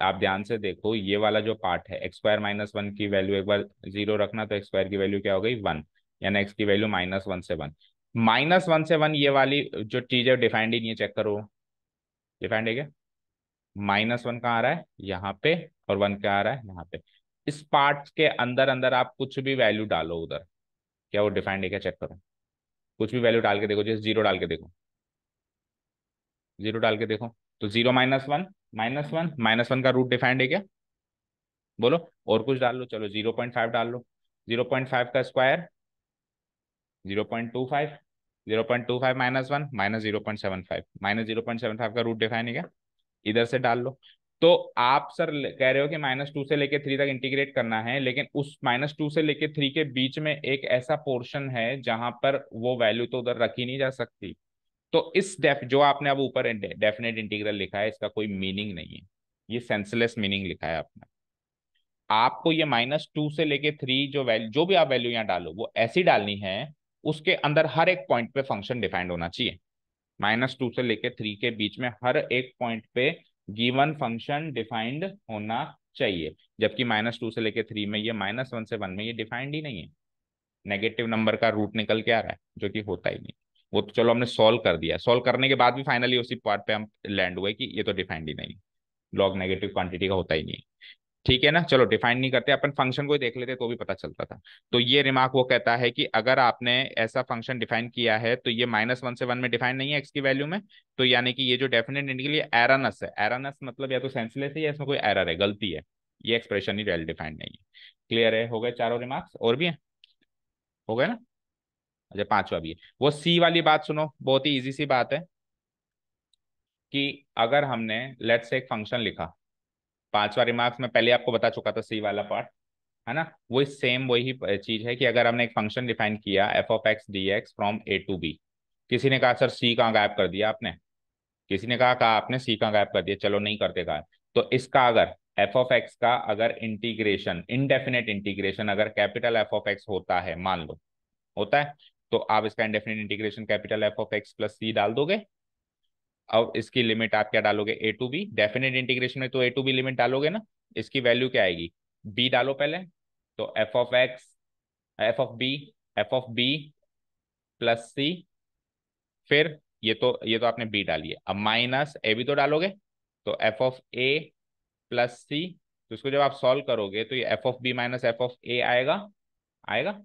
आप ध्यान से देखो ये वाला जो पार्ट है एक्स स्क्वायर माइनस वन की वैल्यू एक बार जीरो रखना तो एक्स स्क्वायर की वैल्यू क्या हो गई वन यानी एक्स की वैल्यू माइनस वन से वन माइनस वन से वन ये वाली जो चीज है डिफाइंड ही नहीं है चेक करो डिफाइंड है क्या माइनस वन कहाँ आ रहा है यहाँ पे और वन क्या आ रहा है यहाँ पे इस पार्ट के अंदर अंदर आप कुछ भी वैल्यू डालो उधर क्या वो डिफाइंड है क्या चेक करो कुछ भी वैल्यू डाल के देखो जैसे जीरो डाल के देखो जीरो डाल के देखो तो zero minus one minus one minus one का रूट डिफाइंड है क्या बोलो और कुछ डाल लो चलो जीरो पॉइंट फाइव डाल लो जीरो पॉइंट फाइव का square zero point two five zero point two five minus one minus zero point seven five minus zero point seven five का रूट डिफाइन है क्या इधर से डाल लो तो आप सर कह रहे हो कि माइनस टू से लेके थ्री तक इंटीग्रेट करना है लेकिन उस माइनस टू से लेके थ्री के बीच में एक ऐसा पोर्शन है जहां पर वो वैल्यू तो उधर रखी नहीं जा सकती तो इस डेफ जो आपने अब ऊपर डेफिनेट इंटीग्रल लिखा है इसका कोई मीनिंग नहीं है ये सेंसलेस मीनिंग लिखा है आपने आपको ये माइनस टू से लेके थ्री जो वैल्यू जो भी आप वैल्यू यहाँ डालो वो ऐसी डालनी है उसके अंदर हर एक पॉइंट पे फंक्शन डिफाइंड होना चाहिए माइनस टू से लेके थ्री के बीच में हर एक पॉइंट पे गिवन फंक्शन डिफाइंड होना चाहिए जबकि माइनस टू से लेके थ्री में ये माइनस वन से वन में ये डिफाइंड ही नहीं है नेगेटिव नंबर का रूट निकल के आ रहा है जो कि होता ही नहीं वो तो चलो हमने सॉल्व कर दिया सॉल्व करने के बाद भी फाइनली उसी पार्ट पे हम लैंड हुए कि ये तो डिफाइंड ही नहीं लॉग नेगेटिव क्वांटिटी का होता ही नहीं ठीक है ना चलो डिफाइन नहीं करते अपन फंक्शन को देख लेते तो भी पता चलता था तो ये रिमार्क वो कहता है कि अगर आपने ऐसा फंक्शन डिफाइन किया है तो ये माइनस वन से वन में डिफाइन नहीं है एक्स की वैल्यू में तो यानी कि ये जो डेफिनेट इंटीग्रल एरानस है एरानस मतलब या तो सेंसलेस है या इसमें कोई एरर है गलती है ये एक्सप्रेशन ही वेल डिफाइंड नहीं है क्लियर है हो गए चारों रिमार्क्स और भी है हो गए ना अच्छा पांचवा भी है वो सी वाली बात सुनो बहुत ही ईजी सी बात है कि अगर हमने लेट्स एक फंक्शन लिखा पांचवा रिमार्क्स में पहले आपको बता चुका था सी वाला पार्ट है ना वही सेम वही चीज है कि अगर हमने एक फंक्शन डिफाइन किया f of x d x from a to b किसी ने कहा सर सी कहाँ गायब कर दिया आपने किसी ने कहा कहा आपने सी कहाँ गायब कर दिया चलो नहीं करते कहा तो इसका अगर एफ ऑफ एक्स का अगर इंटीग्रेशन इनडेफिनेट इंटीग्रेशन अगर कैपिटल एफ ऑफ एक्स होता है मान लो होता है तो आप इसका indefinite integration capital F of x plus c डाल दोगे अब इसकी लिमिट आप क्या डालोगे a to b definite integration में तो ए टू बी लिमिट डालोगे ना इसकी वैल्यू क्या आएगी बी डालो पहले तो f of x f of b f of b plus c फिर ये तो ये तो आपने बी डाली है अब माइनस ए भी तो डालोगे तो f of a plus c तो इसको जब आप सॉल्व करोगे तो ये f of b minus f of a आएगा आएगा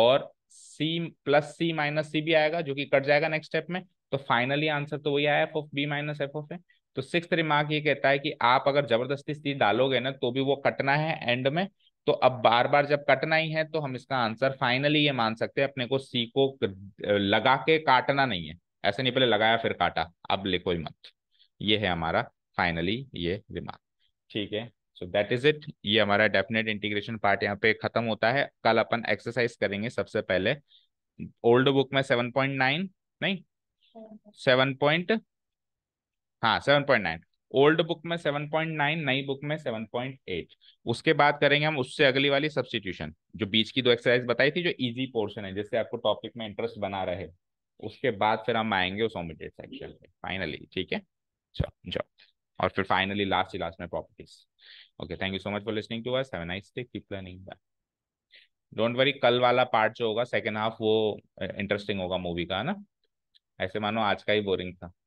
और सी प्लस सी माइनस सी भी आएगा जो कि कट जाएगा नेक्स्ट स्टेप में तो फाइनली आंसर तो वही आया f of b minus f of a तो सिक्स रिमार्क ये कहता है कि आप अगर जबरदस्ती सी डालोगे ना तो भी वो कटना है एंड में तो अब बार बार जब कटना ही है तो हम इसका आंसर फाइनली ये मान सकते हैं अपने को सी को लगा के काटना नहीं है ऐसे नहीं पहले लगाया फिर काटा अब लिखो ही मत ये है हमारा फाइनली ये रिमार्क ठीक है सो दैट इज इट ये हमारा डेफिनेट इंटीग्रेशन पार्ट यहाँ पे खत्म होता है कल अपन एक्सरसाइज करेंगे सबसे पहले ओल्ड बुक में सेवन नहीं सेवन पॉइंट हाँ seven point nine old book में सेवन पॉइंट नाइन नई बुक में सेवन पॉइंट एट उसके बाद करेंगे हम उससे अगली वाली सब्सटीट्यूशन जो बीच की दो एक्सरसाइज बताई थी जो इजी पोर्शन है जिससे आपको टॉपिक में इंटरेस्ट बना रहे उसके बाद फिर हम आएंगे उस ओमिटेड सेक्शन में फाइनली ठीक है चलो चलो और फिर फाइनली लास्ट लास्ट में properties okay thank you so much for listening to us have nice day keep learning bye don't worry कल वाला पार्ट जो होगा सेकंड हाफ वो इंटरेस्टिंग होगा मूवी का ना ऐसे मानो आज का ही बोरिंग था